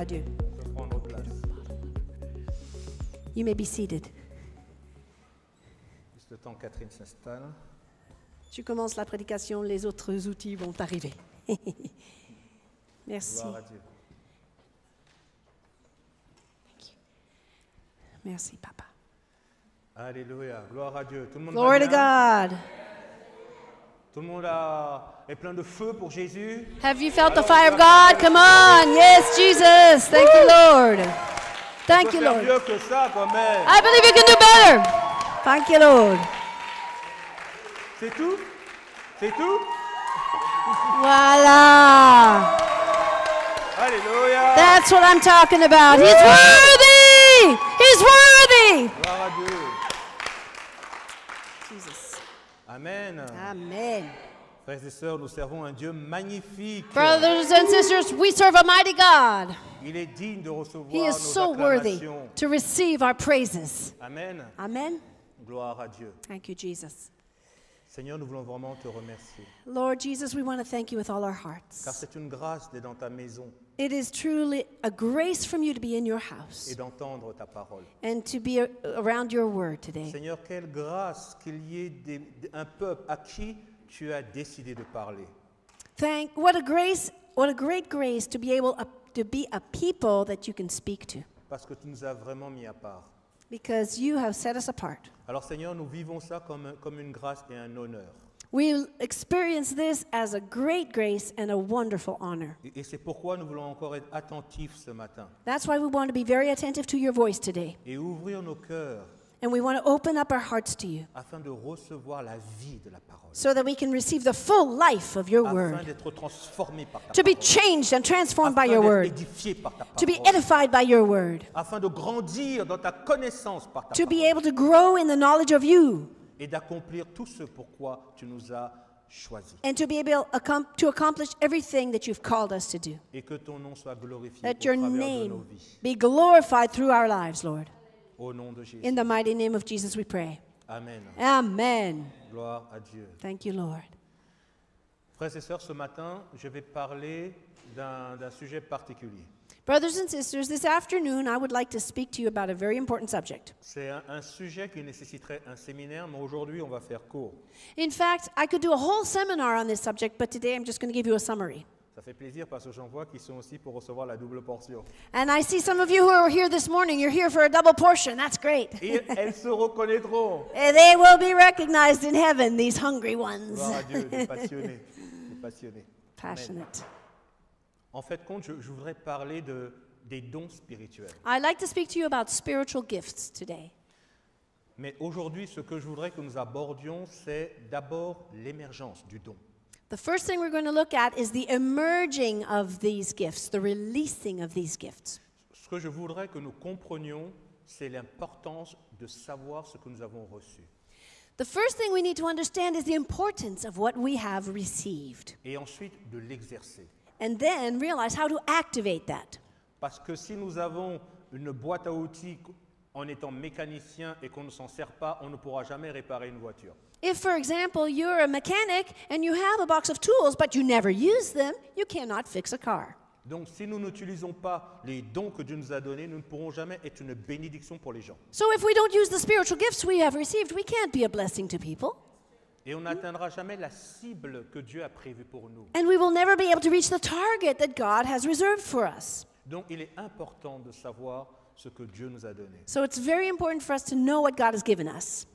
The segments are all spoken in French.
à Dieu. You may be seated. Juste le temps Catherine s'installe. Tu commences la prédication, les autres outils vont arriver. Merci. À Dieu. Thank you. Merci, Papa. Alléluia. Gloire à Dieu. Tout le monde Glory to God. Tout le monde a, est plein de feu pour Jésus. Have you felt the fire of God? Come on. Yes, Jesus. Thank you, Lord. Thank you, Lord. Mieux que ça, quand même. I believe you can do better. Thank you, Lord. C'est tout? C'est tout? Voilà. Hallelujah. That's what I'm talking about. He's worthy. He's worthy. Wow. Amen. Amen. Frères et sœurs, nous servons un Dieu magnifique. Brothers and sisters, we serve a mighty God. Il est digne de recevoir He is nos so worthy to receive our praises. Amen. Amen. Gloire à Dieu. Thank you, Jesus. Seigneur, nous voulons vraiment te remercier. Lord Jesus, we want to thank you with all our hearts. Car c'est une grâce d'être dans ta maison It is truly a grace from you to be in your house. et d'entendre ta parole. and to be around your word today. Seigneur, quelle grâce qu'il y ait des- un peuple à qui tu as décidé de parler. Thank what a grace, what a great grace to be able to be a people that you can speak to. Parce que tu nous as vraiment mis à part. because you have set us apart. Alors Seigneur, nous vivons ça comme, comme une grâce et un honneur. We experience this as a great grace and a wonderful honor. Et, c'est pourquoi nous voulons encore être attentifs ce matin That's why we want to be very attentive to your voice today et ouvrir nos cœurs and we want to open up our hearts to you. Afin de recevoir la vie de la parole. So that we can receive the full life of your afin word. D'être transformé par ta to parole. be changed and transformed afin by your word. Édifié par ta parole. To be edified by your word. Afin de grandir dans ta connaissance par ta to parole. be able to grow in the knowledge of you. Et d'accomplir tout ce pourquoi tu nous as Choisi. And to be able to accomplish everything that you've called us to do. that your name be glorified through our lives, Lord. Au nom de Jésus. In the mighty name of Jesus, we pray. Amen. Amen. Gloire à Dieu. Thank you, Lord. Frères et sœurs, ce matin, je vais parler d'un sujet particulier. Brothers and sisters, this afternoon I would like to speak to you about a very important subject. C'est un, un sujet qui nécessiterait un séminaire, mais aujourd'hui, on va faire court. In fact, I could do a whole seminar on this subject, but today I'm just going to give you a summary. Ça fait plaisir parce que j'en vois qui sont aussi pour recevoir la double portion. And I see some of you who are here this morning, you're here for a double portion. That's great. Et elles se reconnaîtront. And they will be recognized in heaven, these hungry ones. Gloire à Dieu, passionnés, passionnés. Passionate. En fait, compte, je, je voudrais parler de, des dons spirituels. I'd like to speak to you about spiritual gifts today. Mais aujourd'hui, ce que je voudrais que nous abordions, c'est d'abord l'émergence du don. The first thing we're going to look at is the emerging of these gifts, the releasing of these gifts. Ce que je voudrais que nous comprenions, c'est l'importance de savoir ce que nous avons reçu. The first thing we need to understand is the importance of what we have received. Et ensuite de l'exercer. And then realize how to activate that. Parce que si nous avons une boîte à outils en étant mécanicien et qu'on ne s'en sert pas, on ne pourra jamais réparer une voiture. If, for example, you're a mechanic and you have a box of tools but you never use them, you cannot fix a car. Donc, si nous n'utilisons pas les dons que Dieu nous a donnés, nous ne pourrons jamais être une bénédiction pour les gens. So if we don't use the spiritual gifts we have received, we can't be a blessing to people. Et on n'atteindra jamais la cible que Dieu a prévue pour nous. And we will never be able to reach the target that God has reserved for us. Donc, il est important de savoir ce que Dieu nous a donné. So it's very important for us to know what God has given us.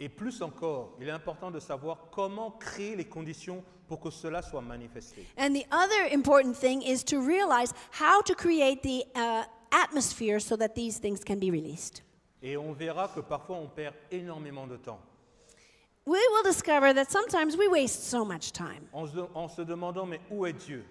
Et plus encore, il est important de savoir comment créer les conditions pour que cela soit manifesté. And the other important thing is to realize how to create the uh, atmosphere so that these things can be released. Et on verra que parfois on perd énormément de temps. We will discover that sometimes we waste so much time. En se, en se demandant mais où est Dieu?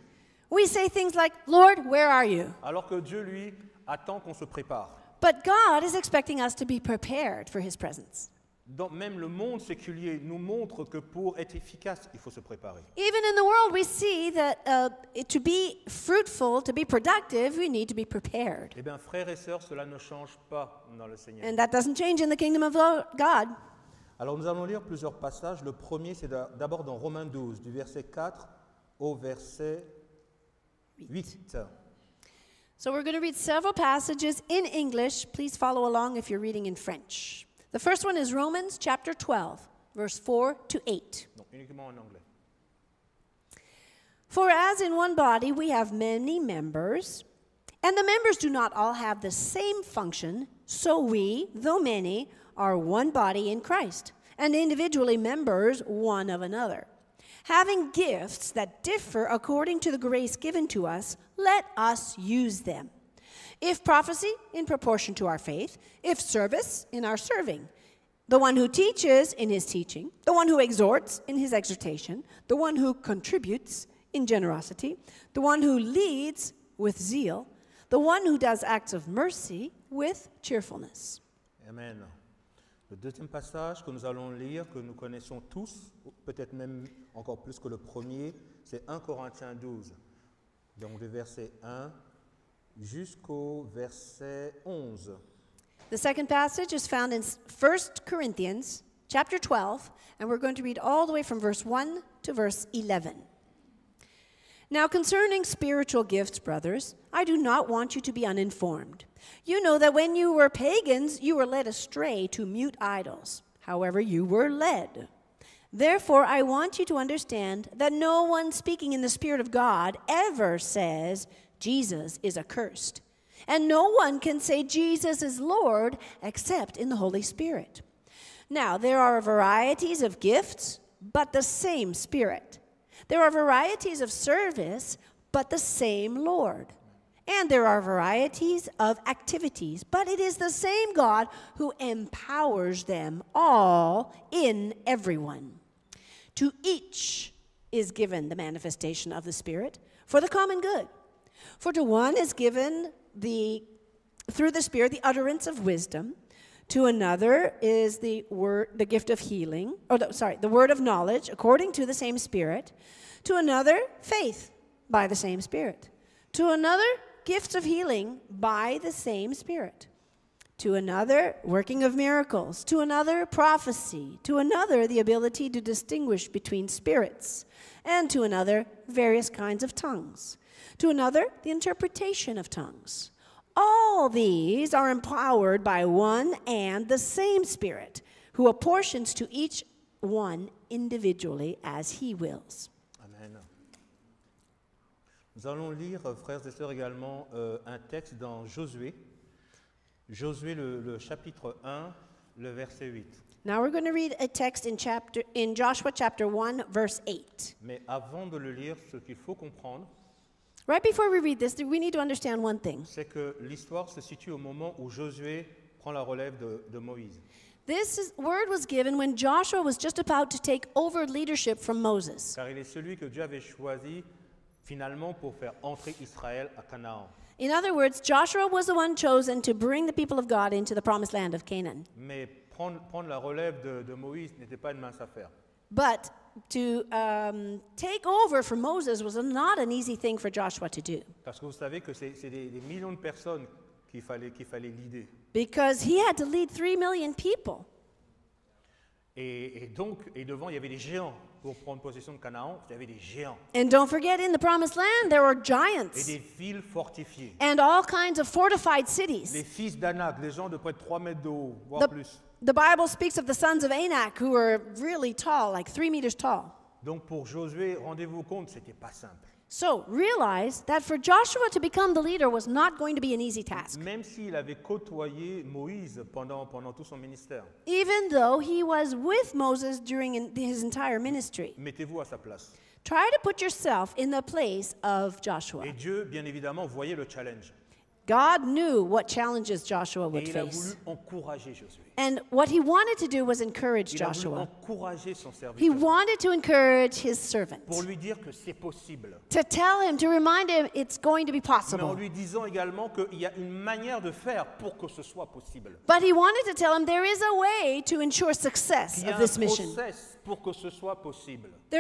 We say things like, Lord, where are you? Alors que Dieu lui attend qu'on se prépare. But God is expecting us to be prepared for his presence. Dans même le monde séculier nous montre que pour être efficace, il faut se préparer. Even in the world we see that uh, to be fruitful, to be productive, we need to be prepared. Eh bien, frères et sœurs, cela ne change pas dans le Seigneur. And that doesn't change in the kingdom of God. Alors nous allons lire plusieurs passages. Le premier, c'est d'abord dans Romains 12, du verset 4 au verset 8. So we're going to read several passages in English. Please follow along if you're reading in French. The first one is Romans chapter 12, verse 4 to 8. Donc, uniquement en anglais. For as in one body we have many members, and the members do not all have the same function, so we, though many, are one body in Christ, and individually members one of another. Having gifts that differ according to the grace given to us, let us use them. If prophecy, in proportion to our faith. If service, in our serving. The one who teaches, in his teaching. The one who exhorts, in his exhortation. The one who contributes, in generosity. The one who leads, with zeal. The one who does acts of mercy, with cheerfulness. Amen. Le deuxième passage que nous allons lire, que nous connaissons tous, peut-être même encore plus que le premier, c'est 1 Corinthiens 12. Donc, le verset 1 jusqu'au verset 11. The second passage is found in 1 Corinthians chapter 12, and we're going to read all the way from verse 1 to verse 11. Now, concerning spiritual gifts, brothers, I do not want you to be uninformed. You know that when you were pagans, you were led astray to mute idols. However, you were led. Therefore, I want you to understand that no one speaking in the Spirit of God ever says, Jesus is accursed. And no one can say Jesus is Lord except in the Holy Spirit. Now, there are varieties of gifts, but the same Spirit. There are varieties of service, but the same Lord. And there are varieties of activities, but it is the same God who empowers them all in everyone. To each is given the manifestation of the Spirit for the common good. For to one is given the through the Spirit the utterance of wisdom, to another is the word the gift of healing, or oh, the, sorry, the word of knowledge according to the same Spirit, to another faith by the same Spirit, to another gifts of healing by the same Spirit, to another working of miracles, to another prophecy, to another the ability to distinguish between spirits, and to another various kinds of tongues. To another, the interpretation of tongues. All these are empowered by one and the same Spirit, who apportions to each one individually as he wills. Amen. Nous allons lire, euh, frères et sœurs, également euh, un texte dans Josué. Josué, le, le chapitre 1, le verset 8. Now we're going to read a text in, chapter, in Joshua chapter 1, verse 8. Mais avant de le lire, ce qu'il faut comprendre, Right before we read this, we need to understand one thing. c'est que l'histoire se situe au moment où Josué prend la relève de, de Moïse. This is, word was given when Joshua was just about to take over leadership from Moses. Car il est celui que Dieu avait choisi finalement pour faire entrer Israël à Canaan. In other words, Joshua was the one chosen to bring the people of God into the promised land of Canaan. Mais prendre, prendre la relève de, de Moïse n'était pas une mince affaire. But to um, take over for Moses was not an easy thing for Joshua to do. Parce que vous savez que c'est des, millions de personnes qu'il fallait qu'il fallait leader. Because he had to lead three million people. Et, donc et devant il y avait des géants pour prendre possession de Canaan. Il y avait des géants And don't forget, in the promised land, there were giants. et des villes fortifiées. and all kinds of fortified cities. Les fils d'Anak, les gens de près de 3 mètres de haut, voire plus. the Bible speaks of the sons of Anak who were really tall, like three meters tall. Donc pour Josué, rendez-vous compte, c'était pas simple. So realize that for Joshua to become the leader was not going to be an easy task. Même s'il avait côtoyé Moïse pendant, pendant tout son ministère. Even though he was with Moses during his entire ministry. Mettez-vous à sa place. Try to put yourself in the place of Joshua. Et Dieu, bien évidemment, voyait le challenge. God knew what challenges Joshua would face. And what he wanted to do was encourage il Joshua. He wanted to encourage his servant. To tell him, to remind him it's going to be possible. But he wanted to tell him there is a way to ensure success of this mission. Process. que ce soit possible. Il y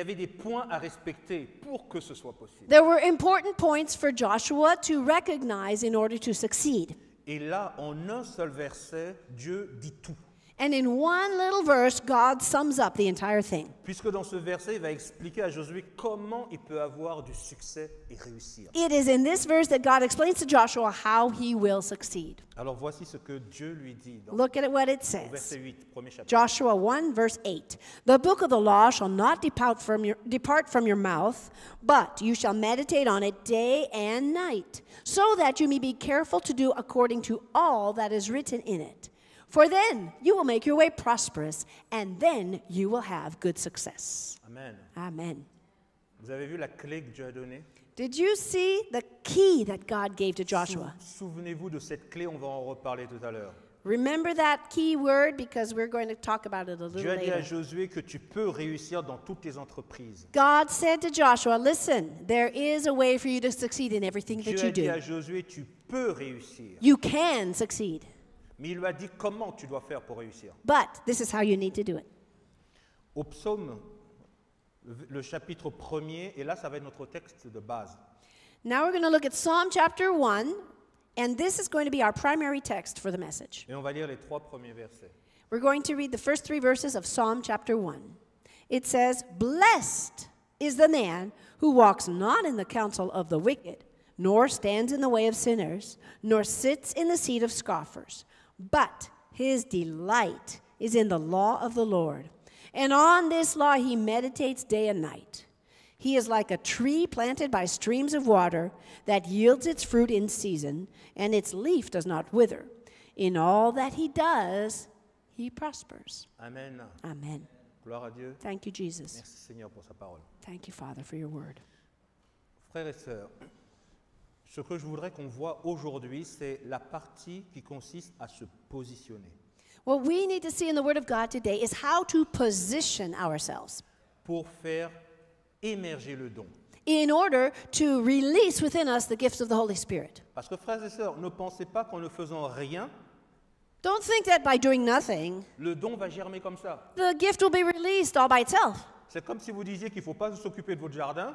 avait des points à respecter pour que ce soit possible. There were important points for Joshua to recognize in order to succeed. Et là, en un seul verset, Dieu dit tout. And in one little verse, God sums up the entire thing. Puisque dans ce verset, il va expliquer à Josué comment il peut avoir du succès et réussir. It is in this verse that God explains to Joshua how he will succeed. Alors voici ce que Dieu lui dit dans Look at what it says. Verset 8, premier chapitre. Joshua 1 verse 8. The book of the law shall not depart from your depart from your mouth, but you shall meditate on it day and night, so that you may be careful to do according to all that is written in it. For then you will make your way prosperous, and then you will have good success. Amen. Amen. Vous avez vu la clé que Dieu a donnée? Did you see the key that God gave to Joshua? Souvenez-vous de cette clé, on va en reparler tout à l'heure. Remember that key word because we're going to talk about it a little Dieu a dit à later. Josué que tu peux réussir dans toutes tes entreprises. God said to Joshua, Listen, there is a way for you to succeed in everything Dieu that a you dit à do. Josué, tu peux réussir. You can succeed. Mais il lui a dit comment tu dois faire pour réussir. But this is how you need to do it. Au psaume, le chapitre one et là ça va être notre texte de base. Now we're going to look at Psalm chapter 1, and this is going to be our primary text for the message. Et on va lire les trois premiers versets. We're going to read the first three verses of Psalm chapter 1. It says, Blessed is the man who walks not in the counsel of the wicked, nor stands in the way of sinners, nor sits in the seat of scoffers but his delight is in the law of the Lord, and on this law he meditates day and night. He is like a tree planted by streams of water that yields its fruit in season, and its leaf does not wither. In all that he does, he prospers. Amen. Amen. Gloire à Dieu. Thank you, Jesus. Merci, Seigneur, pour sa parole. Thank you, Father, for your word. Frères et sœurs, Ce que je voudrais qu'on voit aujourd'hui, c'est la partie qui consiste à se positionner. What we need to see in the Word of God today is how to position ourselves Pour faire émerger le don. in order to release within us the gifts of the Holy Spirit. Parce que frères et sœurs, ne pensez pas qu'en ne faisant rien, Don't think that by doing nothing, le don va germer comme ça. the gift will be released all by itself. C'est comme si vous disiez qu'il ne faut pas s'occuper de votre jardin,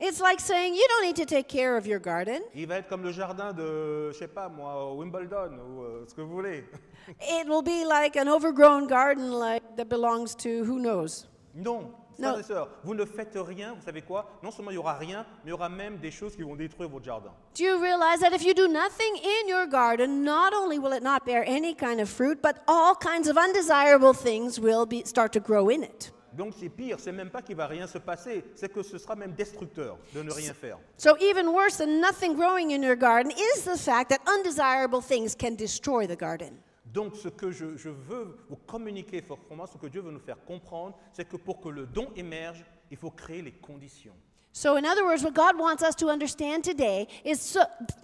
It's like saying you don't need to take care of your garden. Il va être comme le jardin de, je sais pas moi, Wimbledon ou euh, ce que vous voulez. It will be like an overgrown garden like that belongs to who knows. Non, frères et sœurs, vous ne faites rien, vous savez quoi Non seulement il y aura rien, mais il y aura même des choses qui vont détruire votre jardin. Do you realize that if you do nothing in your garden, not only will it not bear any kind of fruit, but all kinds of undesirable things will be, start to grow in it. Donc c'est pire, c'est même pas qu'il va rien se passer, c'est que ce sera même destructeur de ne rien faire. So even worse than nothing growing in your garden is the fact that undesirable things can destroy the garden. Donc ce que je, je veux vous communiquer fortement, ce que Dieu veut nous faire comprendre, c'est que pour que le don émerge, il faut créer les conditions. So, in other words, what God wants us to understand today is so,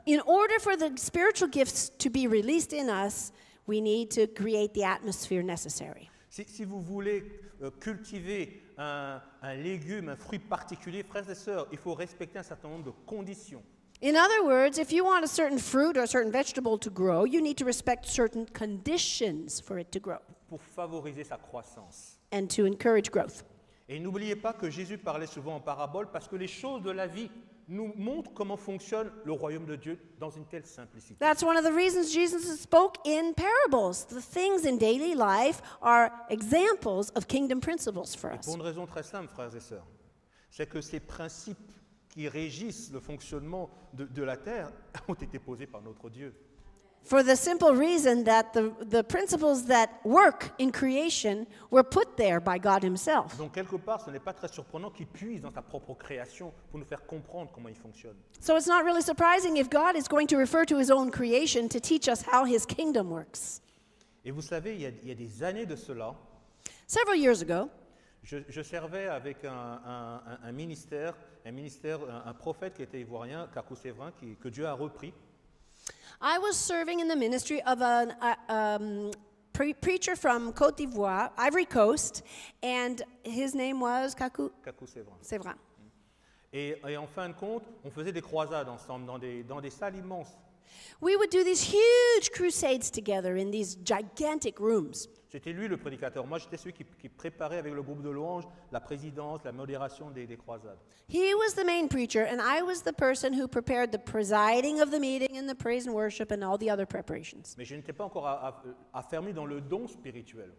in order for the spiritual gifts to be released in us, we need to create the atmosphere necessary. Si, vous voulez euh, cultiver un, légume, un fruit particulier, frères et sœurs, il faut respecter un certain nombre de conditions. In other words, if you want a certain fruit or a certain vegetable to grow, you need to respect certain conditions for it to grow. Pour favoriser sa croissance. And to encourage growth. Et n'oubliez pas que Jésus parlait souvent en parabole parce que les choses de la vie nous montre comment fonctionne le royaume de Dieu dans une telle simplicité. That's one of the reasons Jesus spoke in parables. The things in daily life are examples of kingdom principles for us. Et pour une raison très simple, frères et sœurs, c'est que ces principes qui régissent le fonctionnement de la terre ont été posés par notre Dieu for the simple reason that the, the principles that work in creation were put there by God Himself. Donc quelque part, ce n'est pas très surprenant qu'il puise dans sa propre création pour nous faire comprendre comment il fonctionne. So it's not really surprising if God is going to refer to His own creation to teach us how His kingdom works. Et vous savez, il y a, il y a des années de cela. Several years ago. Je, je servais avec un, un, un, ministère, un ministère, un, prophète qui était ivoirien, Kakou Sevran qui, que Dieu a repris. I was serving in the ministry of a uh, um, pre preacher from Cote d'Ivoire, Ivory Coast, and his name was Kaku, Kaku Sévrin. Mm. Et, et, en fin de compte, on faisait des croisades ensemble dans des, dans des salles immenses. We would do these huge crusades together in these gigantic rooms. C'était lui le prédicateur. Moi, j'étais celui qui, préparait avec le groupe de louanges la présidence, la modération des, croisades. He was the main preacher, and I was the person who prepared the presiding of the meeting and the and worship and all the other preparations. Mais je n'étais pas encore affermé dans le don spirituel.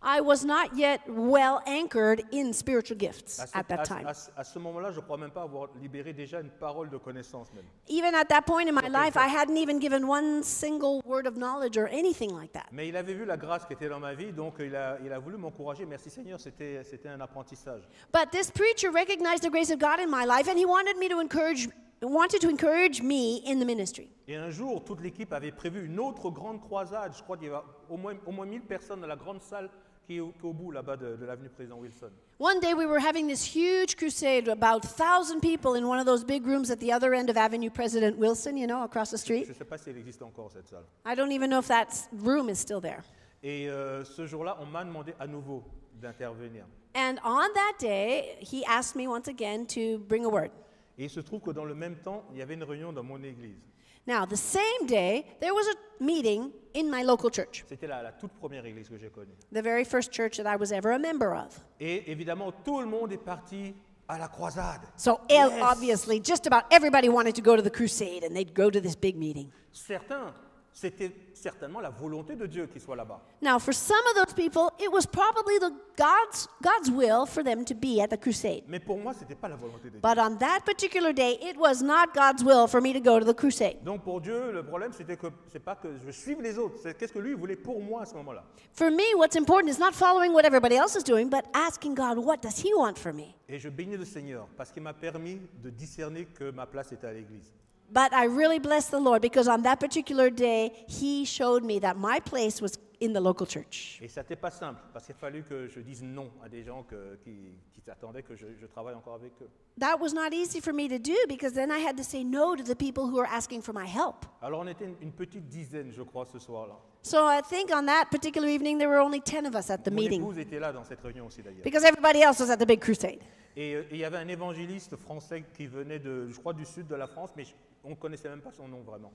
I was not yet well anchored in spiritual gifts ce, at that time. À, à, ce moment-là, je crois même pas avoir libéré déjà une parole de connaissance même. Even at that point in my life, I hadn't even given one single word of knowledge or anything like that. Mais il avait vu la grâce qui était dans ma vie, donc il a, il a voulu m'encourager. Merci Seigneur, c'était c'était un apprentissage. But this preacher recognized the grace of God in my life and he wanted me to encourage wanted to encourage me in the ministry. Et un jour, toute l'équipe avait prévu une autre grande croisade, je crois qu'il y avait au moins au moins 1000 personnes dans la grande salle qui est au, qui est au bout là-bas de, de l'avenue Président Wilson. One day we were having this huge crusade, about 1,000 people in one of those big rooms at the other end of Avenue President Wilson, you know, across the street. Je ne sais pas si elle existe encore cette salle. I don't even know if that room is still there. Et euh, ce jour-là, on m'a demandé à nouveau d'intervenir. And on that day, he asked me once again to bring a word. Et il se trouve que dans le même temps, il y avait une réunion dans mon église. Now, the same day, there was a meeting in my local church. C'était la, la toute première église que j'ai connue. The very first church that I was ever a member of. Et évidemment, tout le monde est parti à la croisade. So Yes. obviously, just about everybody wanted to go to the crusade, and they'd go to this big meeting. Certains C'était certainement la volonté de Dieu qu'il soit là-bas. Now, for some of those people, it was probably the God's, God's will for them to be at the crusade. Mais pour moi, c'était pas la volonté de Dieu. But on that particular day, it was not God's will for me to go to the crusade. Donc pour Dieu, le problème c'était que c'est pas que je suive les autres, c'est qu'est-ce que lui voulait pour moi à ce moment-là. For me, what's important is not following what everybody else is doing, but asking God, what does He want for me? Et je bénis le Seigneur parce qu'il m'a permis de discerner que ma place était à l'église. But I really bless the Lord because on that particular day, He showed me that my place was in the local church. Et ça n'était pas simple, parce qu'il a fallu que je dise non à des gens que, qui, qui attendaient que je, je travaille encore avec eux. That was not easy for me to do because then I had to say no to the people who were asking for my help. Alors on était une, petite dizaine, je crois, ce soir-là. So I think on that particular evening there were only 10 of us at the Mon meeting. là dans cette réunion aussi d'ailleurs. Because everybody else was at the big crusade. Euh, et il y avait un évangéliste français qui venait de, je crois, du sud de la France, mais on ne connaissait même pas son nom vraiment.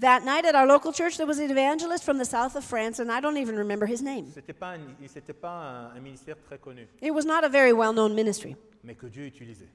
That night at pas, un, pas un, un ministère très connu, mais que Dieu utilisait.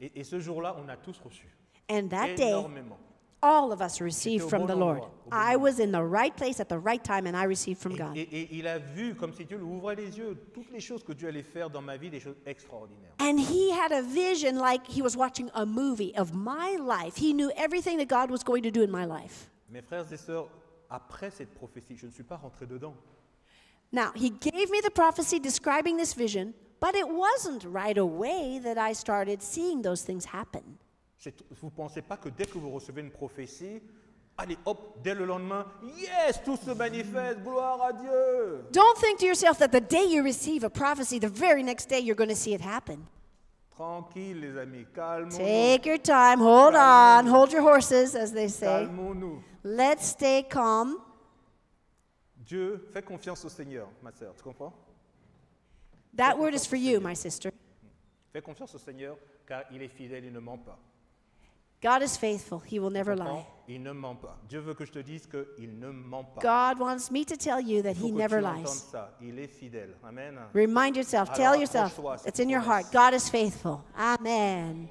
Et, ce jour-là, on a tous reçu And that énormément. all of us receive from the Lord. I was in the right place at the right time and I received from God. Et, et, et il a vu, comme si Dieu lui ouvrait les yeux, toutes les choses que Dieu allait faire dans ma vie, des choses extraordinaires. And he had a vision like he was watching a movie of my life. He knew everything that God was going to do in my life. Mes frères et sœurs, après cette prophétie, je ne suis pas rentré dedans. Now, he gave me the prophecy describing this vision, but it wasn't right away that I started seeing those things happen. Vous ne pensez pas que dès que vous recevez une prophétie, Allez, hop, dès le lendemain, yes, tout se manifeste, gloire à Dieu. Don't think to yourself that the day you receive a prophecy, the very next day you're going to see it happen. Tranquille, les amis, calmons. Take your time, hold on, hold your horses, as they say. Calmons-nous. Let's stay calm. Dieu, fais confiance au Seigneur, ma sœur, tu comprends? That word is for you, my sister. Fais confiance au Seigneur, car il est fidèle, il ne ment pas. God is faithful. He will never lie. Il ne ment pas. Dieu veut que je te dise qu'il ne ment pas. God wants me to tell you that He never lies. Ça. Il est fidèle. Amen. Remind yourself, tell yourself, it's in your heart. God is faithful. Amen.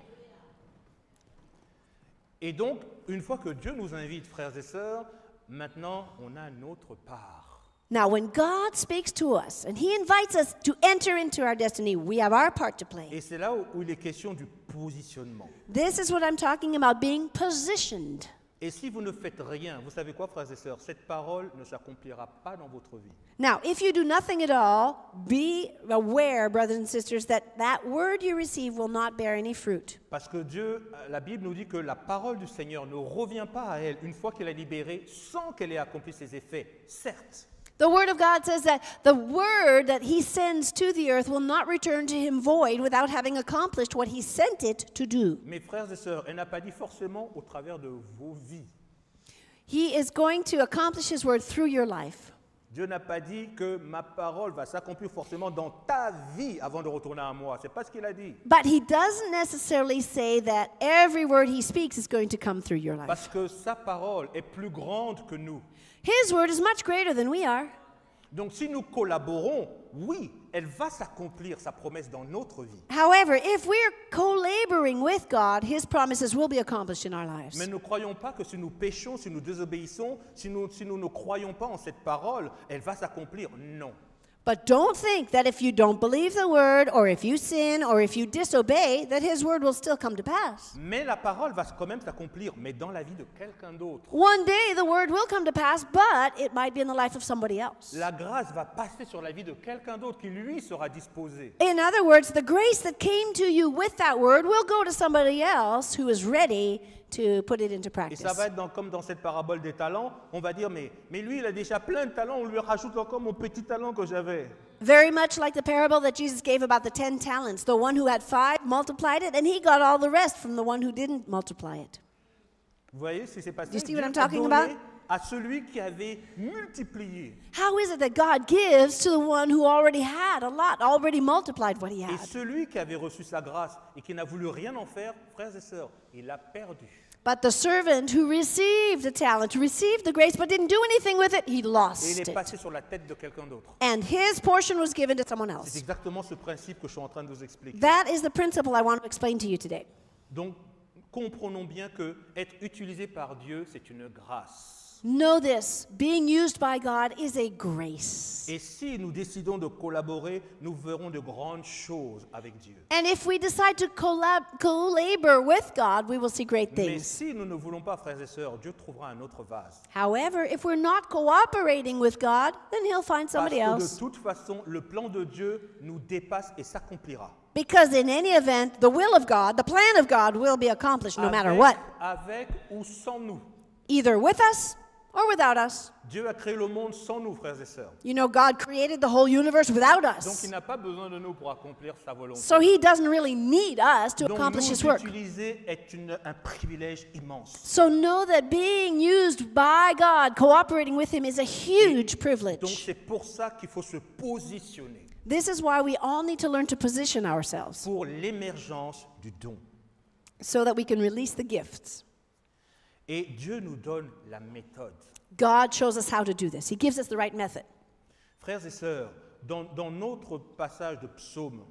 Et donc, une fois que Dieu nous invite, frères et sœurs, maintenant on a notre part. Now, when God speaks to us and He invites us to enter into our destiny, we have our part to play. Et c'est là où il est question du positionnement. This is what I'm talking about being positioned. Et si vous ne faites rien, vous savez quoi, frères et sœurs, cette parole ne s'accomplira pas dans votre vie. Now, if you do nothing at all, be aware, brothers and sisters, that that word you receive will not bear any fruit. Parce que Dieu, euh, la Bible nous dit que la parole du Seigneur ne revient pas à elle une fois qu'elle est libérée, sans qu'elle ait accompli ses effets, certes. The Word of God says that the Word that He sends to the earth will not return to Him void without having accomplished what He sent it to do. Mes frères et sœurs, elle n'a pas dit forcément au travers de vos vies. He is going to accomplish His Word through your life. Dieu n'a pas dit que ma parole va s'accomplir forcément dans ta vie avant de retourner à moi. C'est pas ce qu'il a dit. Parce que sa parole est plus grande que nous. Donc si nous collaborons, oui, elle va s'accomplir sa promesse dans notre vie. However, if Mais ne croyons pas que si nous péchons, si nous désobéissons, si nous ne croyons pas en cette parole, elle va s'accomplir. Non. But don't think that if you don't believe the word, or if you sin, or if you disobey, that his word will still come to pass. Mais la parole va quand même s'accomplir, mais dans la vie de quelqu'un d'autre. One day the word will come to pass, but it might be in the life of somebody else. La grâce va passer sur la vie de quelqu'un d'autre qui lui sera disposé. In other words, the grace that came to you with that word will go to somebody else who is ready to put it into Et ça va être dans- comme dans cette parabole des talents. On va dire, mais, mais lui, il a déjà plein de talents. On lui rajoute encore mon petit talent que j'avais. Very much like the parable that Jesus gave about the 10 talents. The one who had 5 multiplied it and he got all the rest from the one who didn't multiply it. Vous voyez ce qui s'est passé You see what I'm talking donné about? à celui qui avait multiplié. How is it that God gives to the one who already had a lot, already multiplied what he had? Et celui qui avait reçu sa grâce et qui n'a voulu rien en faire, frères et sœurs, il a perdu. But the servant who received the talent, who received the grace, but didn't do anything with it, he lost Et il est it. passé sur la tête de quelqu'un d'autre. And his portion was given to someone C'est else. exactement ce principe que je suis en train de vous expliquer. That is the principle I want to explain to you today. Donc, comprenons bien que être utilisé par Dieu, c'est une grâce. Know this, being used by God is a grace. Et si nous décidons de collaborer, nous verrons de grandes choses avec Dieu. And if we decide to collab collaborate with God, we will see great Mais things. si nous ne voulons pas, frères et sœurs, Dieu trouvera un autre vase. However, if we're not cooperating with God, then he'll find Parce somebody que de else. toute façon, le plan de Dieu nous dépasse et s'accomplira. Because in any event, the will of God, the plan of God will be accomplished no matter what, Avec ou sans nous. either with us or without us. Dieu a créé le monde sans nous, frères et sœurs. You know, God created the whole universe without Donc us. il n'a pas besoin de nous pour accomplir sa volonté. So he doesn't really need us to Donc accomplish his work. est une- un privilège immense. So know that being used by God, cooperating with him, is a huge privilege. c'est pour ça qu'il faut se positionner This is why we all need to learn to position ourselves pour l'émergence du don. so that we can release the gifts. Et Dieu nous donne la méthode. God shows us how to do this. He gives us the right method. Frères et sœurs, dans, dans notre passage de psaume,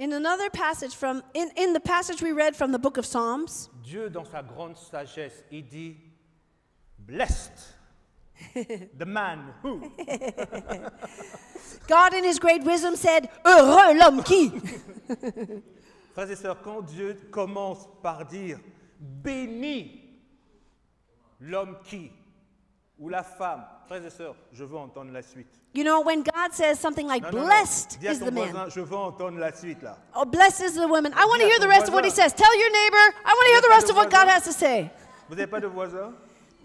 In another passage from in, in the passage we read from the book of Psalms, Dieu dans sa grande sagesse, il dit, Blessed the man who. God in his great wisdom said, Heureux l'homme qui. Frères et sœurs, quand Dieu commence par dire, Béni l'homme qui ou la femme. Frères et sœurs, je veux entendre la suite. You know, when God says something like, non, non, non. blessed is the man. Je veux entendre la suite là. Oh, blessed is the woman. I want to hear the rest of what he says. Tell your neighbor, I want to hear the rest of what God has to say. Vous n'avez pas de voisin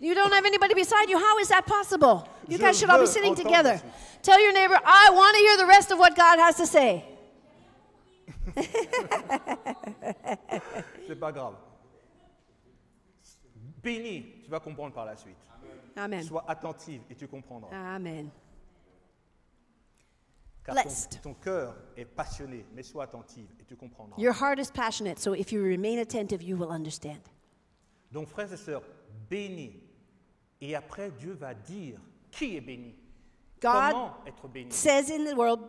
You don't have anybody beside you. How is that possible? You Je guys should all be sitting together. Tell your neighbor, I want to hear the rest of what God has to say. C'est pas grave. béni, tu vas comprendre par la suite. Amen. Sois attentive et tu comprendras. Amen. Car ton, cœur est passionné, mais sois attentive et tu comprendras. Your heart is passionate, so if you remain attentive, you will understand. Donc frères et sœurs, béni. Et après Dieu va dire qui est béni. Comment être béni. says in the world,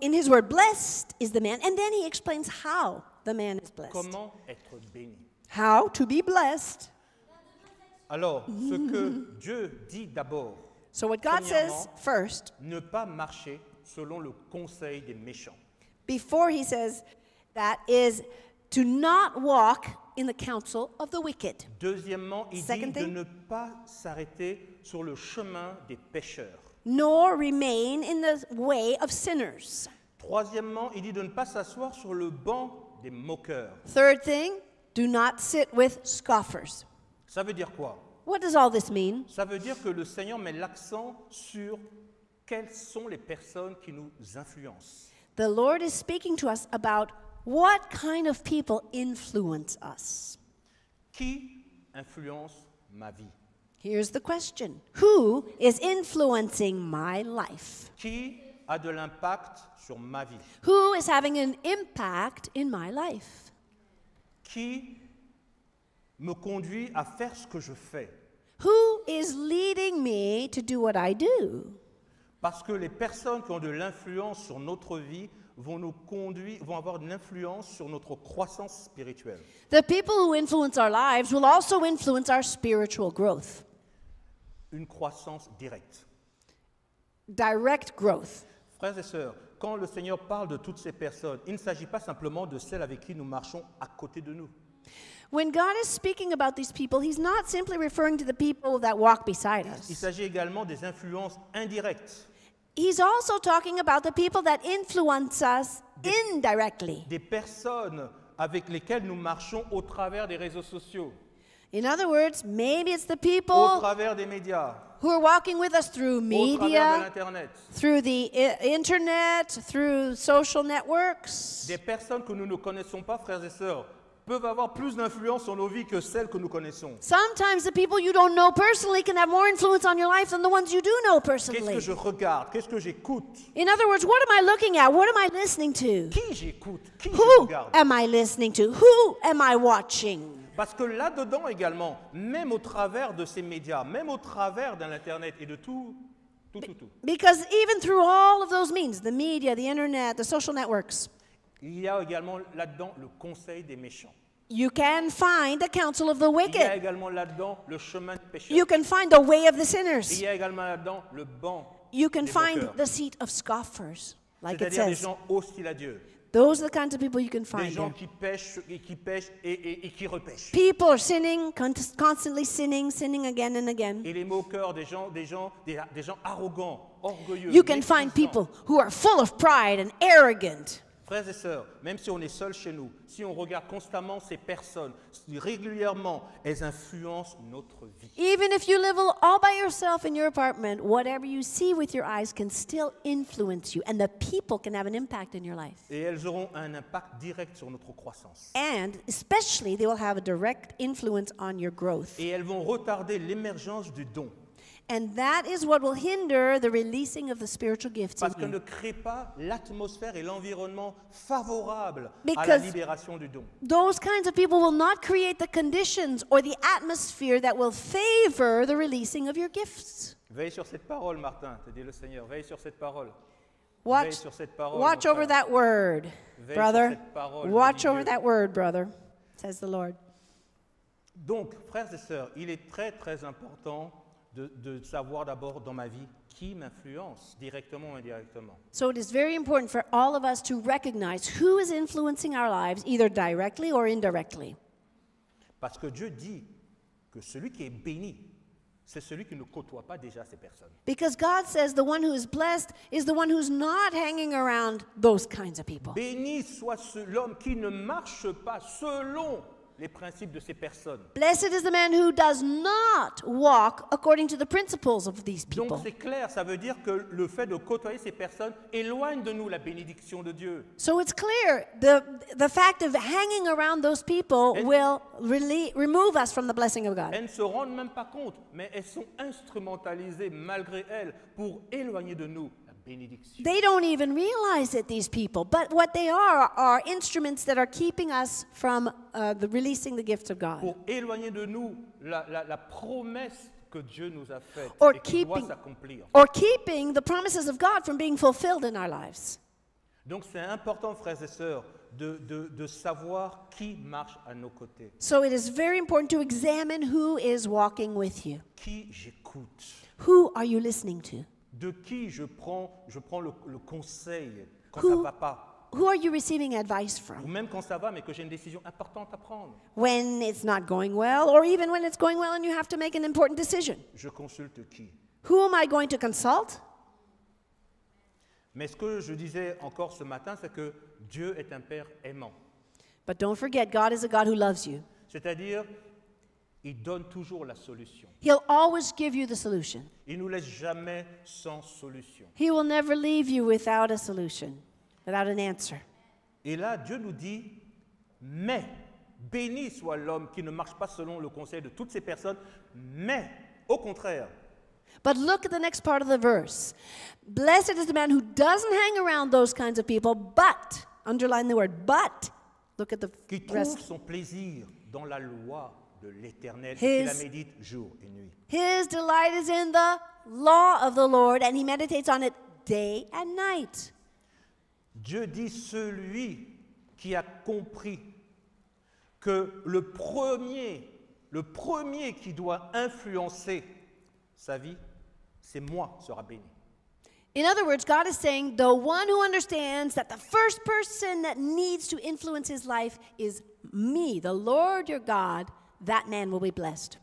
in His word, blessed is the man, and then He explains how the man is blessed. Comment être béni. How to be blessed. Alors, ce que Dieu dit d'abord, So what God says first, ne pas marcher selon le conseil des méchants. before he says that, is to not walk in the counsel of the wicked. Deuxièmement, il dit de ne pas s'arrêter sur le chemin des pécheurs. nor remain in the way of sinners. Troisièmement, il dit de ne pas s'asseoir sur le banc des moqueurs. Third thing, do not sit with scoffers. Ça veut dire quoi What does all this mean? Ça veut dire que le Seigneur met l'accent sur quelles sont les personnes qui nous influencent. The Lord is speaking to us about what kind of people influence us. Qui influence ma vie? Here's the question. Who is influencing my life? Qui a de l'impact sur ma vie? Who is having an impact in my life? Qui me conduit à faire ce que je fais Who is leading me to do what I do? Parce que les personnes qui ont de l'influence sur notre vie vont nous conduire, vont avoir une influence sur notre croissance spirituelle. The people who influence our lives will also influence our spiritual growth. Une croissance directe. Direct growth. Frères et sœurs, quand le Seigneur parle de toutes ces personnes, il ne s'agit pas simplement de celles avec qui nous marchons à côté de nous. When God is speaking about these people, he's not simply referring to the people that walk beside us. Il s'agit également des influences indirectes. He's also talking about the people that influence us des, indirectly. Des personnes avec lesquelles nous marchons au travers des réseaux sociaux. In other words, maybe it's the people au travers des médias. who are walking with us through media, through the uh, internet, through social networks. Des personnes que nous ne connaissons pas, frères et sœurs, peuvent avoir plus d'influence sur nos vies que celles que nous connaissons. Sometimes the people you don't know personally can have more influence on your life than the ones you do know personally. Qu'est-ce que je regarde Qu'est-ce que j'écoute In other words, what am I looking at What am I listening to Qui j'écoute Qui Who je regarde am I listening to Who am I watching parce que là-dedans également, même au travers de ces médias, même au travers de l'Internet et de tout, tout, tout, tout. Because even through all of those means, the media, the Internet, the social networks. Il y a également là-dedans le conseil des méchants. You can find the counsel of the Il y a wicked. également là-dedans le chemin des pécheurs. You can find the way of the Il sinners. y a également là-dedans le banc, You can des find moqueurs. the seat of scoffers, like it c'est-à-dire des says. gens hostiles à Dieu, Those are the kinds of people you can des find gens there. qui pêchent et qui pêchent et, et- et qui repêchent. People are sinning, constantly sinning, sinning again and again. Et les moqueurs, des gens, des gens, des, des gens arrogants, orgueilleux. You can find people who are full of pride and arrogant. Frères et sœurs, même si on est seul chez nous, si on regarde constamment ces personnes, régulièrement, elles influencent notre vie. Even if you live all by yourself in your apartment, whatever you see with your eyes can still influence you and the people can have an impact in your life. Et elles auront un impact direct sur notre croissance. And especially they will have a direct influence on your growth. Et elles vont retarder l'émergence du don. And that is what will hinder the releasing of the spiritual gifts. Parce qu'on ne crée pas l'atmosphère et l'environnement favorable Because à la libération du don. Those kinds of people will not create the conditions or the atmosphere that will favor the releasing of your gifts. Veille sur cette parole, Martin, te dit le Seigneur. Veille sur cette parole. Watch, sur cette parole, watch mon frère. over that word, brother. parole, Watch over that word, brother, says the Lord. Donc, frères et sœurs, il est très très important de, de savoir d'abord dans ma vie qui m'influence directement ou indirectement. So it is very important for all of us to recognize who is influencing our lives, either directly or indirectly. Parce que Dieu dit que celui qui est béni, c'est celui qui ne côtoie pas déjà ces personnes. Because God says the one who is blessed is the one who's not hanging around those kinds of people. Béni soit l'homme qui ne marche pas selon les principes de ces personnes. Donc c'est clair, ça veut dire que le fait de côtoyer ces personnes éloigne de nous la bénédiction de Dieu. So it's clear the the fact of hanging around those people will remove us from the blessing of God. Elles ne se rendent même pas compte, mais elles sont instrumentalisées malgré elles pour éloigner de nous They don't even realize it, these people. But what they are are instruments that are keeping us from uh, the, releasing the gifts of God. Pour éloigner de nous la, la, la promesse que Dieu nous a faite or et keeping, doit s'accomplir. Or keeping the promises of God from being fulfilled in our lives. Donc c'est important, frères et sœurs, de, de, de savoir qui marche à nos côtés. So it is very important to examine who is walking with you. Qui j'écoute. Who are you listening to? De qui je prends, je prends le, le conseil quand ça Who- va pas Who are you receiving advice ou même quand ça va, mais que j'ai une décision importante à prendre. when it's not going well, or even when it's going well and you have to make an important decision? Je consulte qui Who am I going to consult? Mais ce que je disais encore ce matin, c'est que Dieu est un Père aimant. But don't forget, God is a God who loves you. C'est-à-dire, il donne toujours la solution. He'll always give you the solution. Il nous laisse jamais sans solution. He will never leave you without a solution, without an answer. Et là, Dieu nous dit, mais béni soit l'homme qui ne marche pas selon le conseil de toutes ces personnes, mais au contraire. But look at the next part of the verse. Blessed is the man who doesn't hang around those kinds of people, but underline the word but. Look at the qui trouve son plaisir dans la loi de l'Éternel et la médite jour et nuit. His delight is in the law of the Lord and he meditates on it day and night. Dieu dit celui qui a compris que le premier, le premier qui doit influencer sa vie, c'est moi sera béni. In other words, God is saying the one who understands that the first person that needs to influence his life is me, the Lord your God, that man will be blessed.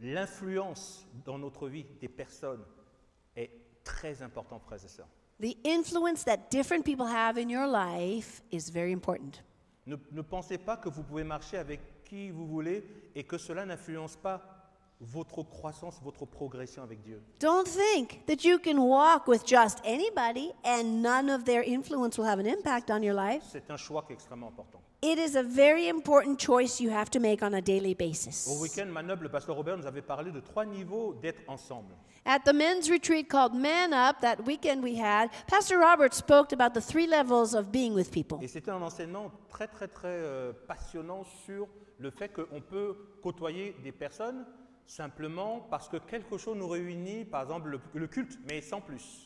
L'influence dans notre vie des personnes est très importante, frères et sœurs. The influence that different people have in your life is very important. Ne, ne pensez pas que vous pouvez marcher avec qui vous voulez et que cela n'influence pas votre croissance, votre progression avec Dieu. Don't think that you can walk with just anybody and none of their influence will have an impact on your life. C'est un choix qui est extrêmement important. It is a very important choice you have to make on a daily basis. Au week-end, Manob, pasteur Robert nous avait parlé de trois niveaux d'être ensemble. At the men's retreat called Man Up, that weekend we had, Pastor Robert spoke about the three levels of being with people. Et c'était un enseignement très très très euh, passionnant sur le fait qu'on peut côtoyer des personnes simplement parce que quelque chose nous réunit, par exemple le, culte, mais sans plus.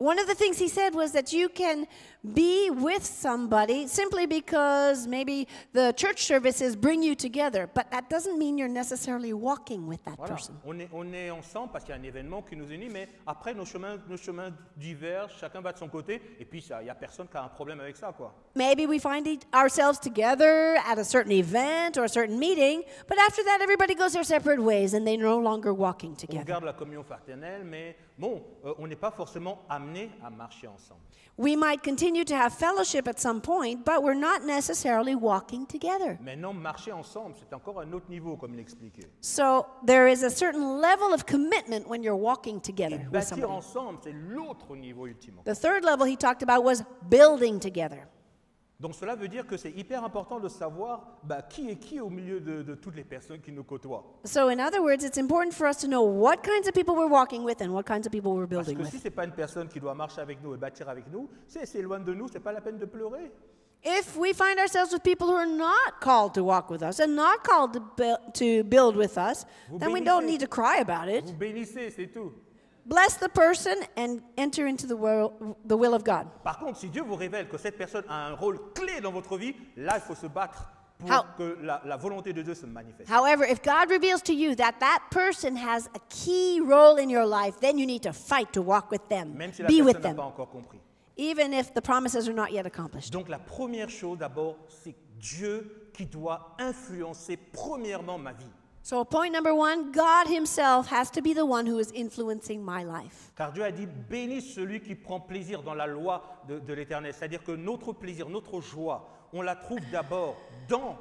one of the things he said was that you can be with somebody simply because maybe the church services bring you together, but that doesn't mean you're necessarily walking with that voilà. person. On est, on est ensemble parce qu'il y a un événement qui nous unit, mais après nos chemins, nos chemins divergent, chacun va de son côté, et puis il n'y a personne qui a un problème avec ça. Quoi. Maybe we find ourselves together at a certain event or a certain meeting, but after that everybody goes their separate ways and they're no longer walking together. On garde la communion fraternelle, mais bon, euh, on n'est pas forcément amené à marcher ensemble. We might continue to have fellowship at some point, but we're not necessarily walking together. Maintenant, marcher ensemble, c'est encore un autre niveau, comme l'expliquait. So there is a certain level of commitment when you're walking together. Et with bâtir somebody. ensemble, c'est l'autre niveau ultimement. The third level he talked about was building together. Donc cela veut dire que c'est hyper important de savoir bah, qui est qui au milieu de, de toutes les personnes qui nous côtoient. So in other words, it's important for us to know what kinds of people we're walking with and what kinds of people we're building Parce que with. si c'est pas une personne qui doit marcher avec nous et bâtir avec nous, c'est loin loin de nous, c'est pas la peine de pleurer. If we find ourselves with people who are not called to walk with us and not called to, build, to build with us, Vous then we don't need to cry about it. Vous bénissez, c'est tout bless the person and enter into the world, the will of God. Par contre, si Dieu vous révèle que cette personne a un rôle clé dans votre vie, là, il faut se battre pour How, que la, la volonté de Dieu se manifeste. However, if God reveals to you that that person has a key role in your life, then you need to fight to walk with them, Même si la be with them, pas encore compris. even if the promises are not yet accomplished. Donc la première chose d'abord, c'est Dieu qui doit influencer premièrement ma vie. So point number one, God himself has to be the one who is influencing my life. Car Dieu a dit, béni celui qui prend plaisir dans la loi de, de l'Éternel. C'est-à-dire que notre plaisir, notre joie, on la trouve d'abord dans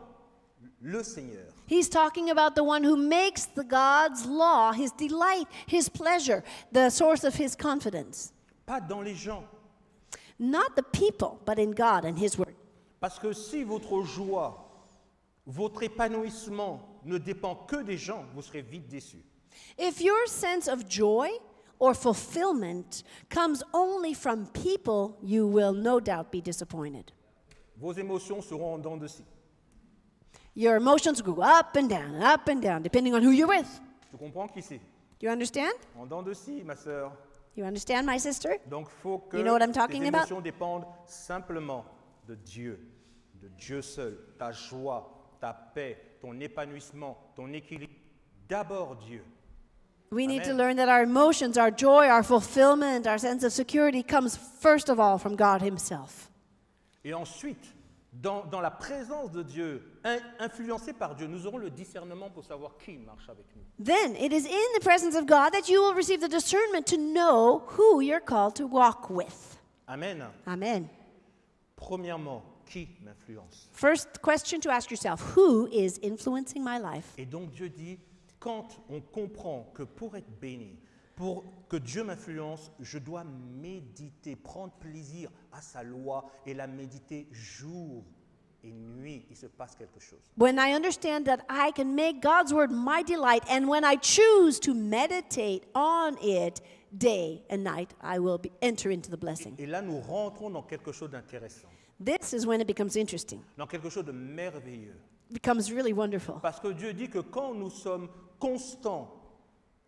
le Seigneur. He's talking about the one who makes the God's law his delight, his pleasure, the source of his confidence. Pas dans les gens. Not the people, but in God and his word. Parce que si votre joie, votre épanouissement, ne dépend que des gens, vous serez vite déçu. If your sense of joy or fulfillment comes only from people, you will no doubt be disappointed. Vos émotions seront en dents de scie. Your emotions go up and down, up and down, depending on who you're with. Tu comprends qui Do you understand? en dents de scie, ma sœur. You understand, my sister? Donc, faut que You know what I'm tes talking about? émotions dépendent simplement de Dieu, de Dieu seul. Ta joie, ta paix, ton épanouissement, ton équilibre, d'abord Dieu. We need Amen. to learn that our emotions, our joy, our fulfillment, our sense of security comes first of all from God Himself. Et ensuite, dans, dans la présence de Dieu, in, influencé par Dieu, nous aurons le discernement pour savoir qui marche avec nous. Then it is in the presence of God that you will receive the discernment to know who you're called to walk with. Amen. Amen. Premièrement, qui m'influence First question to ask yourself, who is influencing my life? Et donc Dieu dit, quand on comprend que pour être béni, pour que Dieu m'influence, je dois méditer, prendre plaisir à sa loi et la méditer jour et nuit. Il se passe quelque chose. When I understand that I can make God's word my delight and when I choose to meditate on it day and night, I will be, enter into the blessing. Et, et là, nous rentrons dans quelque chose d'intéressant. This is when it becomes interesting. Donc quelque chose de merveilleux. Becomes really wonderful. Parce que Dieu dit que quand nous sommes constants,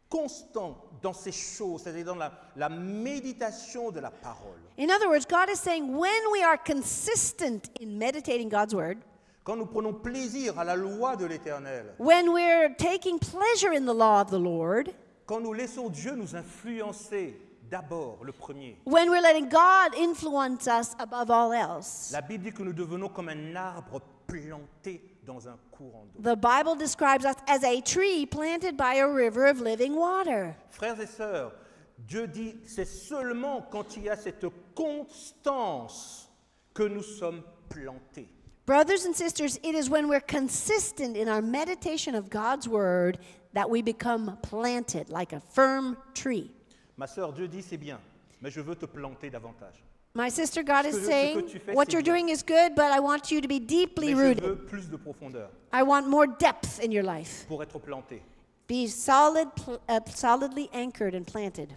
constants dans ces choses, c'est-à-dire dans la, la méditation de la parole. In other words, God is saying when we are consistent in meditating God's word, quand nous prenons plaisir à la loi de l'Éternel, when we're taking pleasure in the law of the Lord, quand nous laissons Dieu nous influencer, d'abord le premier. When we're letting God influence us above all else. La Bible dit que nous devenons comme un arbre planté dans un courant d'eau. The Bible describes us as a tree planted by a river of living water. Frères et sœurs, Dieu dit c'est seulement quand il y a cette constance que nous sommes plantés. Brothers and sisters, it is when we're consistent in our meditation of God's word that we become planted like a firm tree. Ma sœur, Dieu dit c'est bien, mais je veux te planter davantage. My sister, God is saying, what you're doing is good, but I want you to be deeply mais je veux plus de profondeur I want more depth in your life. pour être planté. Be solid, uh, solidly anchored and planted.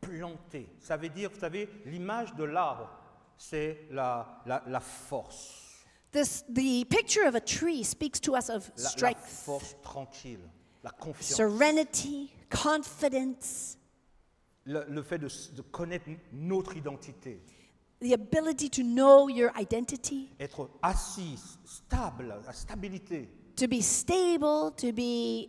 Planté, ça veut dire, vous savez, l'image de l'arbre, c'est la, la, la force. This, the picture of a tree speaks to us of La, la force tranquille, la confiance, serenity, confidence, le, fait de, connaître notre identité, être assis, stable, la stabilité. to be stable, to be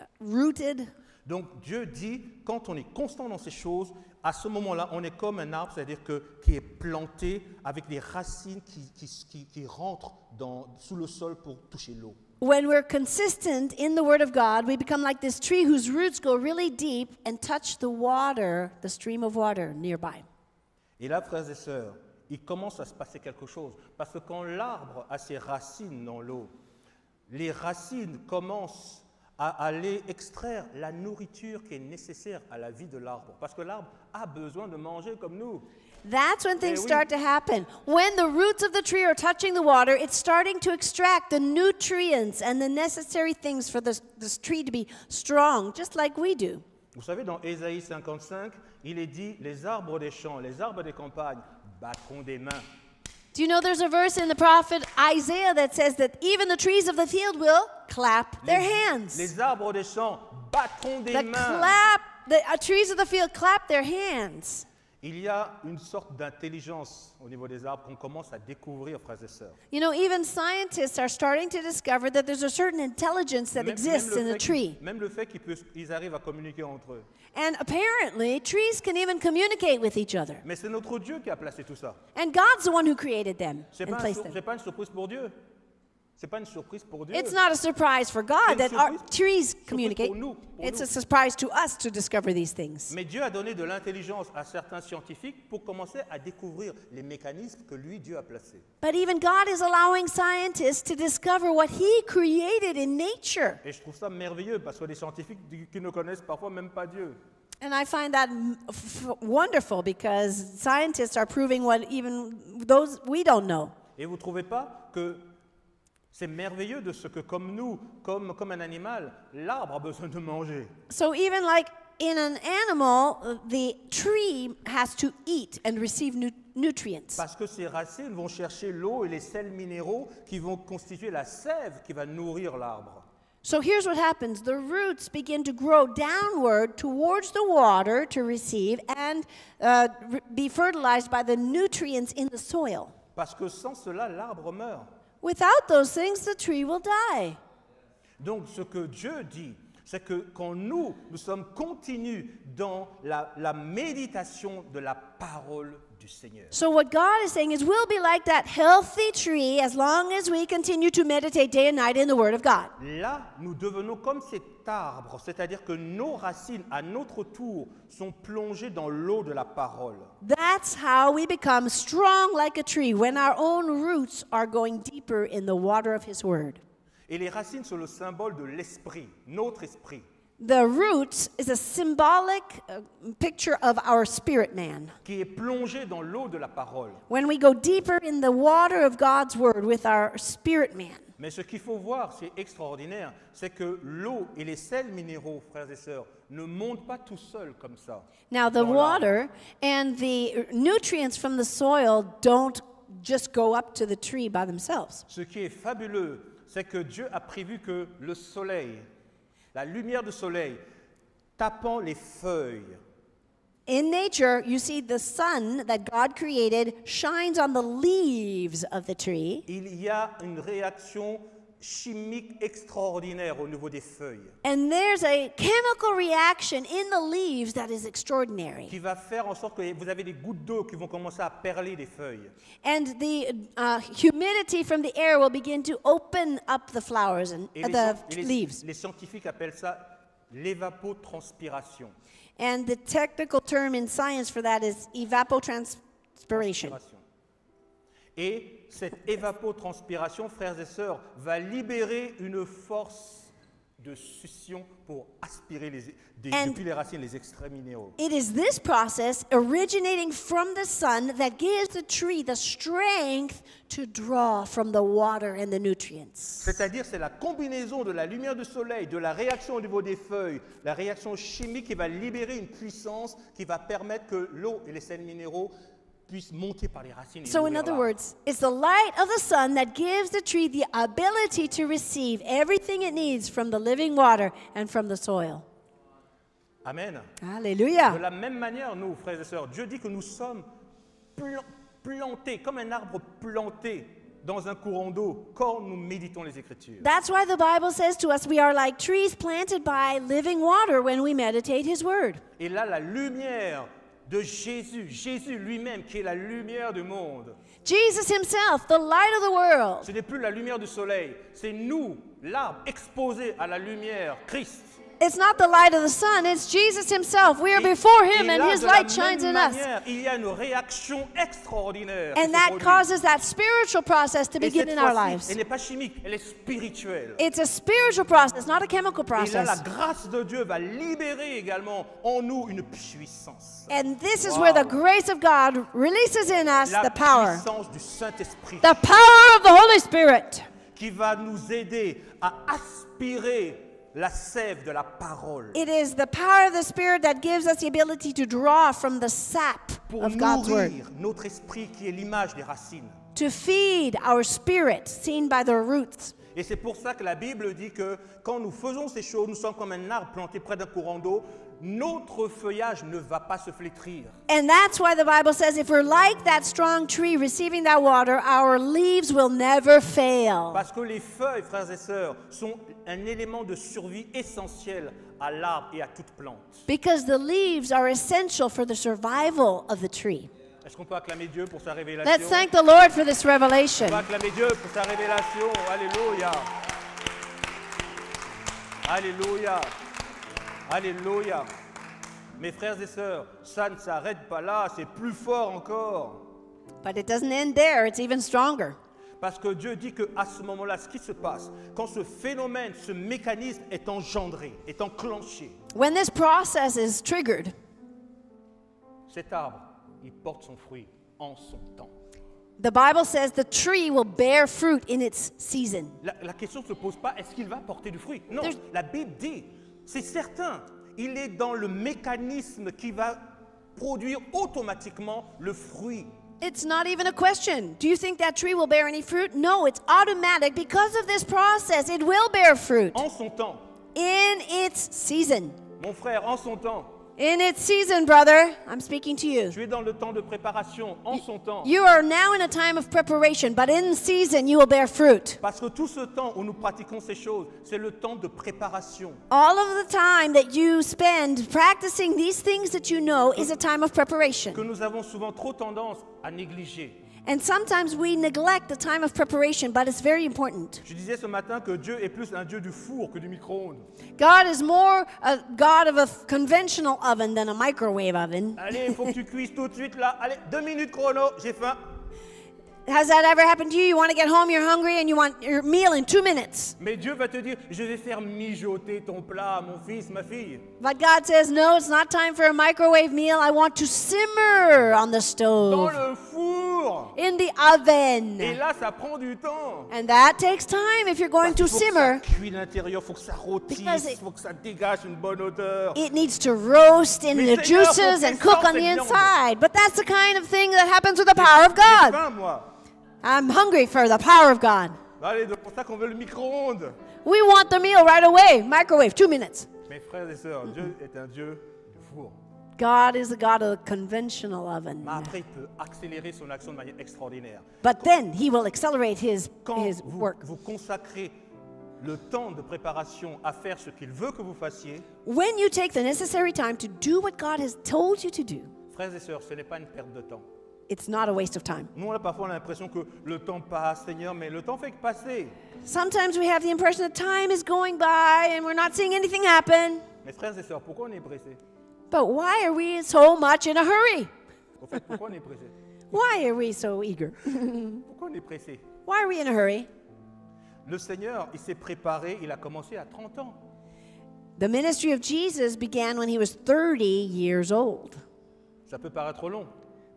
uh, rooted. Donc Dieu dit, quand on est constant dans ces choses, à ce moment-là, on est comme un arbre, c'est-à-dire que, qui est planté avec des racines qui, qui, qui, rentrent dans, sous le sol pour toucher l'eau. Word roots Et là, frères et sœurs, il commence à se passer quelque chose. Parce que quand l'arbre a ses racines dans l'eau, les racines commencent à aller extraire la nourriture qui est nécessaire à la vie de l'arbre. Parce que l'arbre a besoin de manger comme nous. That's when things start to happen. When the roots of the tree are touching the water, it's starting to extract the nutrients and the necessary things for this, this tree to be strong, just like we do. Vous savez, dans Ésaïe 55, il est dit les arbres des champs, les arbres des campagnes battront des mains. Do you know there's a verse in the prophet Isaiah that says that even the trees of the field will clap their hands? Les arbres des champs battront des the mains. Clap, the uh, trees of the field clap their hands. Il y a une sorte d'intelligence au niveau des arbres qu'on commence à découvrir, frères et sœurs. You know, even scientists are starting to discover that there's a certain intelligence that Même- exists même in the a tree. Même le fait qu'ils puissent- ils arrivent à communiquer entre eux. And apparently, trees can even communicate with each other. Mais c'est notre Dieu qui a placé tout ça. And God's the one who created them and placed them. c'est pas une surprise pour Dieu. C'est pas une surprise pour Dieu. It's not a surprise for God that our trees communicate. Pour nous, pour it's nous. a surprise to us to discover these things. Mais Dieu a donné de l'intelligence à certains scientifiques pour commencer à découvrir les mécanismes que lui Dieu a placés. But even God is allowing scientists to discover what he created in nature. Et je trouve ça merveilleux parce que les scientifiques qui ne connaissent parfois même pas Dieu. And I find that wonderful because scientists are proving what even those we don't know. Et vous trouvez pas que c'est merveilleux de ce que, comme nous, comme, comme un animal, l'arbre a besoin de manger. So even like in an animal, uh, the tree has to eat and receive nu nutrients. Parce que ses racines vont chercher l'eau et les sels minéraux qui vont constituer la sève qui va nourrir l'arbre. So here's what happens. The roots begin to grow downward towards the water to receive and uh, be fertilized by the nutrients in the soil. Parce que sans cela, l'arbre meurt. Donc ce que Dieu dit, c'est que quand nous, nous sommes continus dans la, la méditation de la parole Seigneur. So what God is saying is we'll be like that healthy tree as long as we continue to meditate day and night in the word of God. Là, nous devenons comme cet arbre, c'est-à-dire que nos racines à notre tour sont plongées dans l'eau de la parole. That's how we become strong like a tree when our own roots are going deeper in the water of his word. Et les racines sont le symbole de l'esprit, notre esprit. The root is a symbolic uh, picture of our spirit man. Qui est plongé dans l'eau de la parole. When we go deeper in the water of God's word with our spirit man. Mais ce qu'il faut voir, c'est extraordinaire, c'est que l'eau et les sels minéraux, frères et sœurs, ne montent pas tout seuls comme ça. Now the water and the nutrients from the soil don't just go up to the tree by themselves. Ce qui est fabuleux, c'est que Dieu a prévu que le soleil La lumière du soleil tapant les feuilles. In nature, you see the sun that God created shines on the leaves of the tree. Il y a une réaction chimique extraordinaire au niveau des feuilles. And there's a chemical reaction in the leaves that is extraordinary. Qui va faire en sorte que vous avez des gouttes d'eau qui vont commencer à perler des feuilles. And the uh, humidity from the air will begin to open up the flowers and uh, the les, leaves. Les scientifiques appellent ça l'évapotranspiration. And the technical term in science for that is evapotranspiration. Et cette évapotranspiration, frères et sœurs, va libérer une force de succion pour aspirer les, des, les racines, les It is this process originating from the sun that gives the tree the strength to draw from the water and the nutrients. C'est-à-dire c'est la combinaison de la lumière du soleil, de la réaction au niveau des feuilles, la réaction chimique qui va libérer une puissance qui va permettre que l'eau et les sels minéraux puisse monter par les racines. So, in other words, it's the light of the sun that gives the tree the ability to receive everything it needs from the living water and from the soil. Amen. Alléluia. De la même manière, nous, frères et sœurs, Dieu dit que nous sommes plantés, comme un arbre planté dans un courant d'eau quand nous méditons les Écritures. That's why the Bible says to us we are like trees planted by living water when we meditate His Word. Et là, la lumière de Jésus, Jésus lui-même qui est la lumière du monde. Jesus himself, the light of the world. Ce n'est plus la lumière du soleil, c'est nous, l'arbre, exposés à la lumière, Christ. it's not the light of the sun, it's Jesus himself. We are before him and his light shines in us. And that causes that spiritual process to begin in our lives. It's a spiritual process, not a chemical process. And this is where the grace of God releases in us the power. The power of the Holy Spirit. Qui va nous aider à aspirer la sève de la parole. It is the power of the Spirit that gives us the ability to draw from the sap Pour of God's word. nourrir notre esprit qui est l'image des racines. To feed our spirit, seen by the roots. Et c'est pour ça que la Bible dit que quand nous faisons ces choses, nous sommes comme un arbre planté près d'un courant d'eau. Notre feuillage ne va pas se flétrir. And that's why the Bible says if we're like that strong tree receiving that water, our leaves will never fail. Parce que les feuilles, frères et sœurs, sont un élément de survie essentiel à l'arbre et à toute plante. because the leaves are essential for the survival of the tree. Est-ce qu'on peut acclamer Dieu pour sa révélation Let's thank the Lord for this revelation. On peut acclamer Dieu pour sa révélation. Alléluia. Alléluia. Alléluia. Mes frères et sœurs, ça ne s'arrête pas là, c'est plus fort encore. But it doesn't end there, it's even stronger. Parce que Dieu dit qu'à ce moment-là, ce qui se passe, quand ce phénomène, ce mécanisme est engendré, est enclenché, When this process is triggered, cet arbre, il porte son fruit en son temps. the Bible says the tree will bear fruit in its season. La, question ne se pose pas, est-ce qu'il va porter du fruit Non, la Bible dit, c'est certain, il est dans le mécanisme qui va produire automatiquement le fruit It's not even a question. Do you think that tree will bear any fruit? No, it's automatic. Because of this process, it will bear fruit. En son temps. In its season. Mon frère, en son temps. In its season, brother, I'm speaking to you. Tu es dans le temps de préparation, en son temps. You are now in a time of preparation, but in season you will bear fruit. Parce que tout ce temps où nous pratiquons ces choses, c'est le temps de préparation. All of the time that you spend practicing these things that you know is a time of preparation. Que nous avons souvent trop tendance à négliger. And sometimes we neglect the time of preparation, but it's very important. Je disais ce matin que Dieu est plus un Dieu du four que du micro-ondes. God is more a God of a conventional oven than a microwave oven. Allez, il faut que tu cuises tout de suite là. Allez, deux minutes chrono, j'ai faim. Has that ever happened to you? You want to get home, you're hungry, and you want your meal in two minutes. Mais Dieu va te dire, je vais faire mijoter ton plat, mon fils, ma fille. But God says, no, it's not time for a microwave meal. I want to simmer on the stove. Dans le four. In the oven. Et là, ça prend du temps. And that takes time if you're going Parce to faut simmer. Que ça l'intérieur, faut que ça rôtisse, it, faut que ça dégage une bonne odeur. It needs to roast in Mais the juices and cook on the inside. But that's the kind of thing that happens with the power of God. I'm hungry for the power of God. Allez, pour ça qu'on veut le micro-ondes. We want the meal right away. Microwave, two minutes. Mes frères et sœurs, Dieu est un Dieu de four. God is a God of conventional oven. Mais après, il peut accélérer son action de manière extraordinaire. But Quand- then he will accelerate his, Quand his vous, work. vous consacrez le temps de préparation à faire ce qu'il veut que vous fassiez, When you take the necessary time to do what God has told you to do, frères et sœurs, ce n'est pas une perte de temps. it's not a waste of time. Nous, là, parfois, on a l'impression que le temps passe, Seigneur, mais le temps fait que passer. Sometimes we have the impression that time is going by and we're not seeing anything happen. Mes frères et sœurs, pourquoi on est pressé? But why are we so much in a hurry? Au fait, pourquoi on est pressé? Why are we so eager? pourquoi on est pressé? Why are we in a hurry? Le Seigneur, il s'est préparé, il a commencé à 30 ans. The ministry of Jesus began when he was 30 years old. Ça peut paraître long.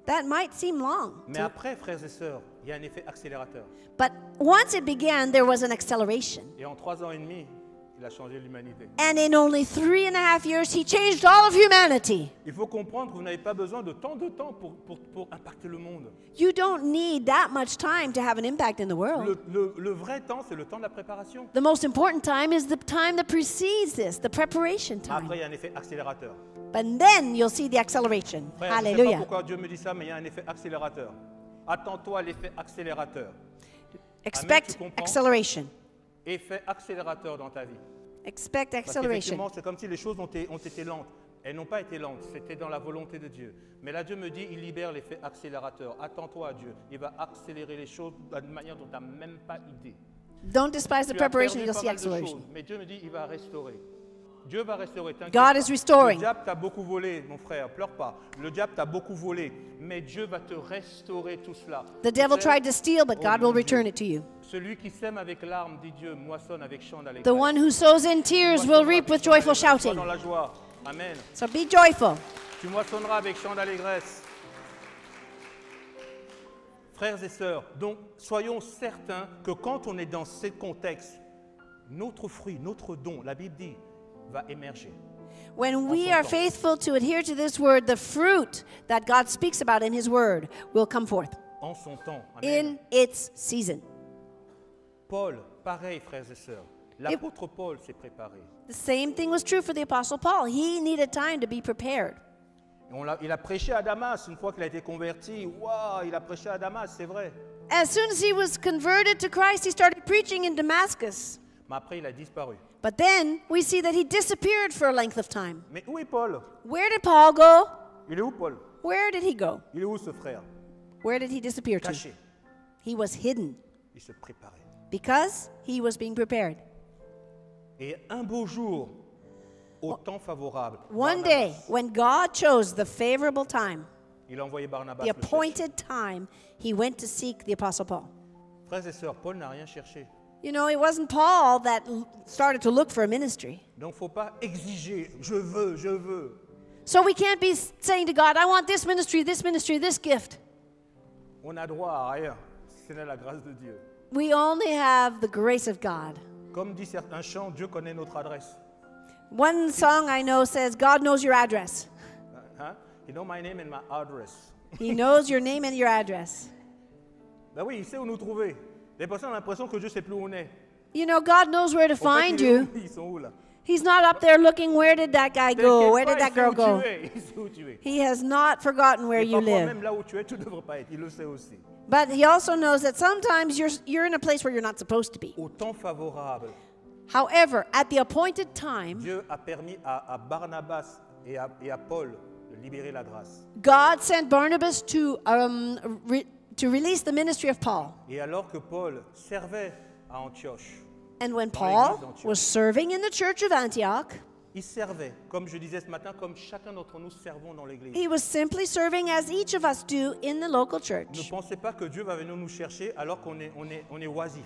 That might seem long. Mais après, frères et sœurs, il y a un effet accélérateur. But once it began, there was an acceleration. Et en trois ans et demi, Il a changé l'humanité. And in only three and a half years, he changed all of humanity. Il faut comprendre que vous n'avez pas besoin de tant de temps pour, pour, pour impacter le monde. You don't need that much time to have an impact in the world. Le, le, le vrai temps, c'est le temps de la préparation. The most important time is the time that precedes this, the preparation time. Après, il y a un effet accélérateur. But then you'll see the acceleration. Frère, Hallelujah. Je ne sais pas pourquoi Dieu me dit ça, mais il y a un effet accélérateur. Attends-toi à l'effet accélérateur. Expect Amen, acceleration effet accélérateur dans ta vie. Expect acceleration. c'est comme si les choses ont été, ont été lentes. Elles n'ont pas été lentes, c'était dans la volonté de Dieu. Mais là, Dieu me dit, il libère l'effet accélérateur. Attends-toi à Dieu. Il va accélérer les choses d'une manière dont tu n'as même pas idée. Don't despise the preparation, acceleration. mais Dieu me dit, il va restaurer. Dieu va restaurer. Le diable t'a beaucoup volé, mon frère, pleure pas. Le diable t'a beaucoup volé, mais Dieu va te restaurer tout cela. Celui qui sème avec l'arme, dit Dieu, moissonne avec chant d'allégresse. The one who sows in tears will reap with joyful shouting. So be Tu moissonneras avec chant d'allégresse. Frères et sœurs, donc soyons certains que quand on est dans ce contexte, notre fruit, notre don, la Bible dit, va émerger. When we are faithful to adhere to this word, the fruit that God speaks about in His word will come forth en son temps. Amen. in its season. Paul, pareil, frères et sœurs. L'apôtre Paul s'est préparé. The same thing was true for the apostle Paul. He needed time to be prepared. Et on a, il a prêché à Damas une fois qu'il a été converti. Waouh, il a prêché à Damas, c'est vrai. As soon as he was converted to Christ, he started preaching in Damascus. Mais après, il a disparu. But then we see that he disappeared for a length of time. Mais où est Paul? Where did Paul go? Il est où Paul? Where did he go? Il est où ce frère? Where did he disappear Caché. to? He was hidden. Il se préparait. Because he was being prepared. Et un beau jour, au temps favorable, One Barnabas, day, when God chose the favorable time, il Barnabas the appointed time, he went to seek the Apostle Paul. Frères et sœurs, Paul n'a rien cherché. You know, it wasn't Paul that started to look for a ministry. Donc faut pas exiger, je veux, je veux. So we can't be saying to God, I want this ministry, this ministry, this gift. On a droit à rien, la grâce de Dieu. We only have the grace of God. Comme dit Dieu connaît notre adresse. One song I know says, God knows your address. Hein? He knows my name and my address. He knows your name and your address. Ben oui, il sait où nous trouver. Les personnes ont l'impression que Dieu sait plus où on est. You know, God knows where to find you. He's not up there looking, where did that guy go? Where did that girl go? He has not forgotten where you live. But He also knows that sometimes you're, you're in a place where you're not supposed to be. However, at the appointed time, God sent Barnabas to um, re- to release the ministry of Paul. Et alors que Paul servait à Antioche, And when Paul was serving in the church of Antioch, il servait, comme je disais ce matin, comme chacun d'entre nous servons dans l'église. he was simply serving as each of us do in the local church. Ne pensez pas que Dieu va venir nous chercher alors qu'on est, on est, on est oisif.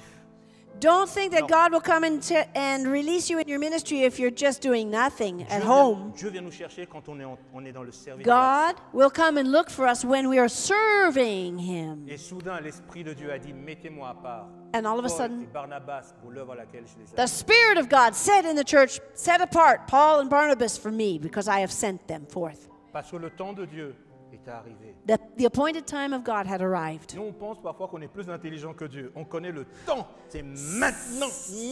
Don't think that God will come and, and release you in your ministry if you're just doing nothing at home. God will come and look for us when we are serving Him. and all of a sudden, the Spirit of God said in the church, Set apart Paul and Barnabas for me because I have sent them forth. était arrivé. The, the appointed time of God had arrived. Nous, on pense parfois qu'on est plus intelligent que Dieu. On connaît le temps. C'est maintenant.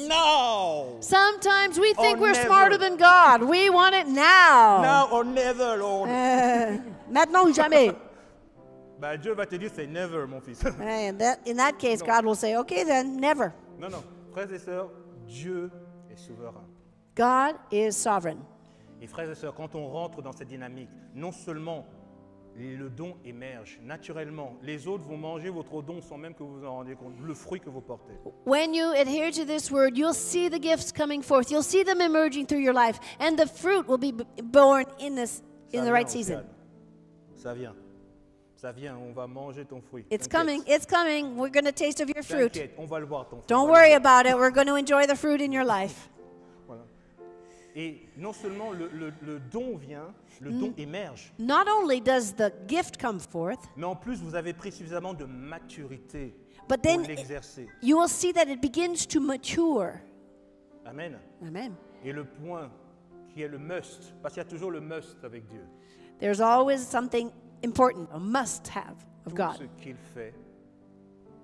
No. Sometimes we think we're smarter than God. We want it now. Now or never, Lord. Eh, maintenant ou jamais. Bah Dieu va te dire c'est never, mon fils. And eh, that, in that case, non. God will say, okay then, never. Non, non. Frères et sœurs, Dieu est souverain. God is sovereign. Et frères et sœurs, quand on rentre dans cette dynamique, non seulement le don émerge naturellement. Les autres vont manger votre don sans même que vous en rendez compte, le fruit que vous portez. When you adhere to this word, you'll see the gifts coming forth. You'll see them emerging through your life and the fruit will be born in this in the right season. Ça vient. Ça vient, on va manger ton fruit. It's coming. It's coming. We're going to taste of your fruit. On va le voir ton fruit. Don't worry about it. We're going to enjoy the fruit in your life et non seulement le, le, le don vient, le don émerge, mais en plus vous avez précisément de maturité but pour l'exercer. you will see that it begins to mature. Amen. Amen. Et le point qui est le must, parce qu'il y a toujours le must avec Dieu. There's always something important, a must have of Tout ce God. qu'il fait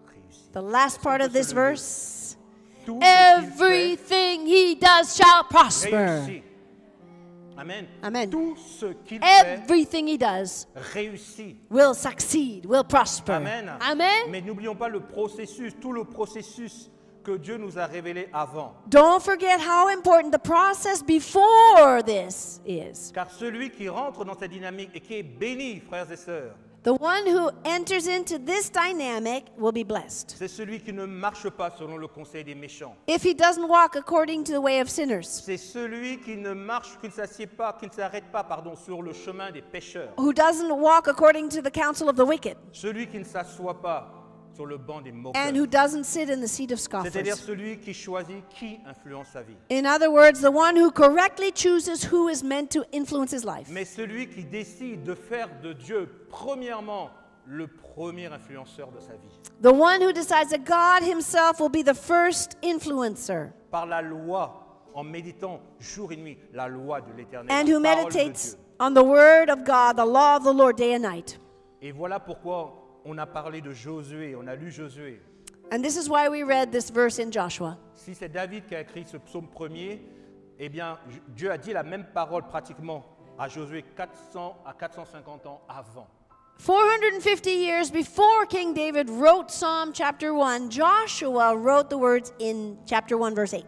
réussit. The last part of this verse Everything he does shall prosper. Amen. Amen. Tout ce qu'il Everything fait he does réussit. will succeed, will prosper. Amen. Amen. Mais n'oublions pas le processus, tout le processus que Dieu nous a révélé avant. Don't forget how important the process before this is. Car celui qui rentre dans cette dynamique et qui est béni, frères et sœurs, The one who enters into this dynamic will be blessed. C'est celui qui ne marche pas selon le conseil des méchants. If he doesn't walk according to the way of sinners. C'est celui qui ne marche, s'assied pas, s'arrête pas, pardon, sur le chemin des pécheurs. Who doesn't walk according to the counsel of the wicked. Celui qui ne s'assoit pas sur le banc des and who doesn't sit in the seat of C'est-à-dire scoffers. celui qui choisit qui influence sa vie. In other words, the one who correctly chooses who is meant to influence his life. Mais celui qui décide de faire de Dieu, premièrement, le premier influenceur de sa vie. The one who decides that God himself will be the first influencer Par la loi, en méditant jour et nuit la loi de l'éternel. and who meditates on the word of God, the law of the Lord, day and night. Et voilà pourquoi on a parlé de Josué, on a lu Josué. And this is why we read this verse in Joshua. Si c'est David qui a écrit ce psaume premier, eh bien, Dieu a dit la même parole pratiquement à Josué 400 à 450 ans avant. 450 years before King David wrote Psalm chapter 1, Joshua wrote the words in chapter 1 verse 8.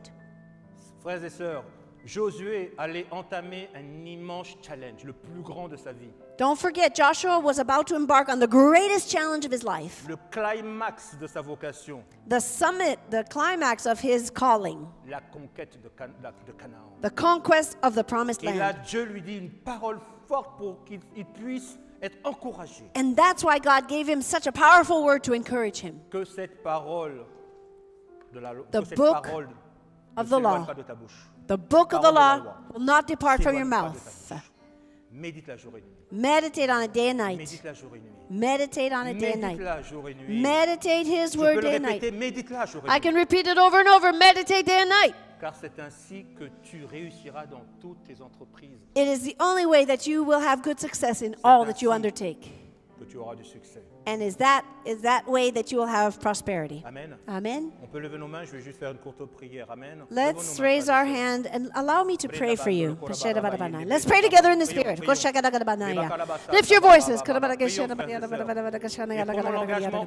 Frères et sœurs, Josué allait entamer un immense challenge, le plus grand de sa vie. Don't forget, Joshua was about to embark on the greatest challenge of his life Le climax de sa vocation, the summit, the climax of his calling, la conquête de, Can- la- de Canaan. the conquest of the promised land. Et là, land. Dieu lui dit une parole forte pour qu'il puisse être encouragé. And that's why God gave him such a powerful word to encourage him. Que cette parole de la Loi, que cette parole ne the pas de ta bouche. The book of the law will not depart from your mouth. Meditate on it day and night. Meditate on it day and night. Meditate His word day and night. I can repeat it over and over. Meditate day and night. It is the only way that you will have good success in all that you undertake que tu auras du succès. And is that is that way that you will have prosperity? Amen. Amen. On peut lever nos mains, je vais juste faire une courte prière. Amen. Let's raise our hand and allow me to pray for you. Let's pray together in the spirit. Lift your voices.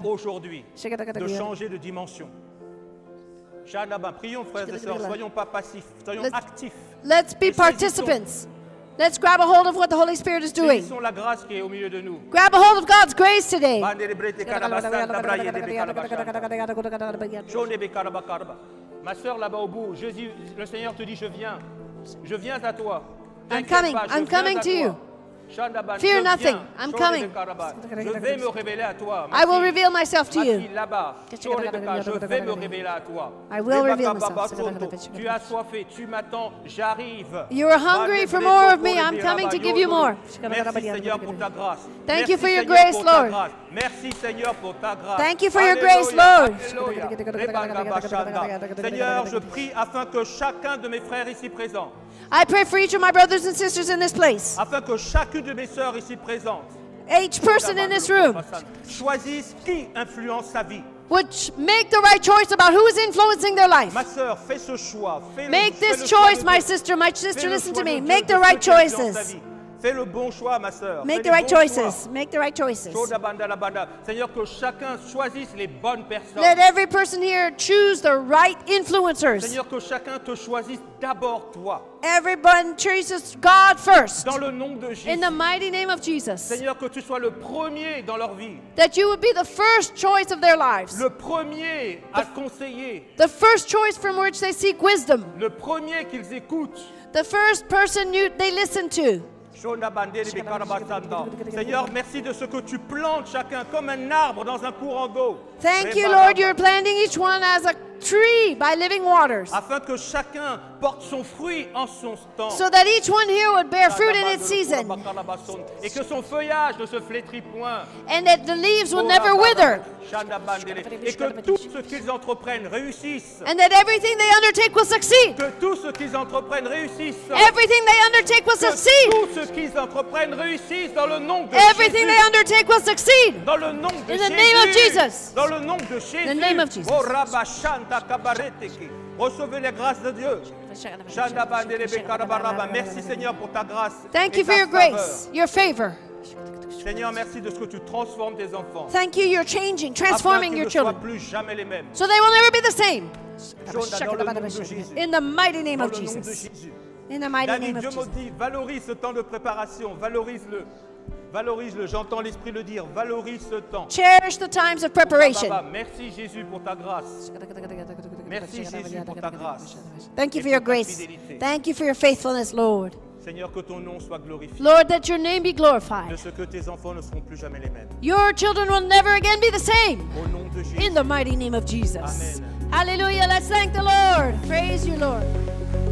aujourd'hui de changer de dimension. Prions frères et sœurs, soyons pas passifs, soyons actifs. Let's be participants. Let's grab a hold of what the Holy Spirit is doing. Grab a hold of God's grace today. Ma là-bas au bout, Jésus, le Seigneur te dit, je viens. Je viens à toi. I'm coming. I'm coming to you. Fear nothing. I'm coming. I will reveal myself to you. I will reveal myself. You are hungry for more of me. I'm coming to give you more. Thank you for your grace, Lord. Thank you for your grace, Lord. Seigneur, je prie afin que chacun de mes frères ici présents I pray for each of my brothers and sisters in this place. Afin que chacune de mes sœurs ici présentes each person in this room choisisse qui influence sa vie. Would make the right choice about who is influencing their life. Ma sœur, fais ce choix. Fais make le, this choice, my sister. My sister, listen to me. Make the right choices. Fais le bon choix, ma sœur. Make the right choices. Make the right choices. Seigneur, que chacun choisisse les bonnes personnes. Let every person here choose the right influencers. Seigneur, que chacun te choisisse d'abord toi. Everyone chooses God first. Dans le nom de Jésus. In the mighty name of Jesus. Seigneur, que tu sois le premier dans leur vie. That you would be the first choice of their lives. Le premier à conseiller. The first choice from which they seek wisdom. Le premier qu'ils écoutent. The first person you, they listen to. Seigneur, merci de ce que tu plantes chacun comme un arbre dans un courant d'eau. Thank you, Lord, you're planting each one as a tree by living waters. Afin que chacun porte son fruit en son temps. So that each one here would bear fruit in its season. Et que son feuillage ne se flétrit point. And that the leaves will never wither. Et que tout ce qu'ils entreprennent réussisse. And that everything they undertake will succeed. Que tout ce qu'ils entreprennent réussisse. Everything they undertake will succeed. tout ce qu'ils entreprennent réussisse dans le nom de Everything they undertake will succeed. Dans le nom de in the Name of Jesus. Dans le nom de Jésus. In the name of Jesus. Oh, Recevez les grâces de Dieu. Merci Seigneur pour ta grâce. Thank you for your grace, your favor. Seigneur, merci de ce que tu transformes tes enfants. Thank you, you're changing, transforming your children. So they will never be the same. In the mighty name of Jesus. In the mighty name of Jesus. Dieu valorise ce temps de préparation, valorise-le. Valorise-le, j'entends l'Esprit le dire. Valorise ce temps. Cherish the times of preparation. Merci Jésus pour ta grâce. Merci Jésus pour ta grâce. Thank you for your grace. Thank you for your faithfulness, Lord. Seigneur, que ton nom soit glorifié. Lord, that your name be glorified. De ce que tes enfants ne seront plus jamais les mêmes. Your children will never again be the same. Au nom de Jésus. In the mighty name of Jesus. Amen. Hallelujah. Let's thank the Lord. Praise you, Lord.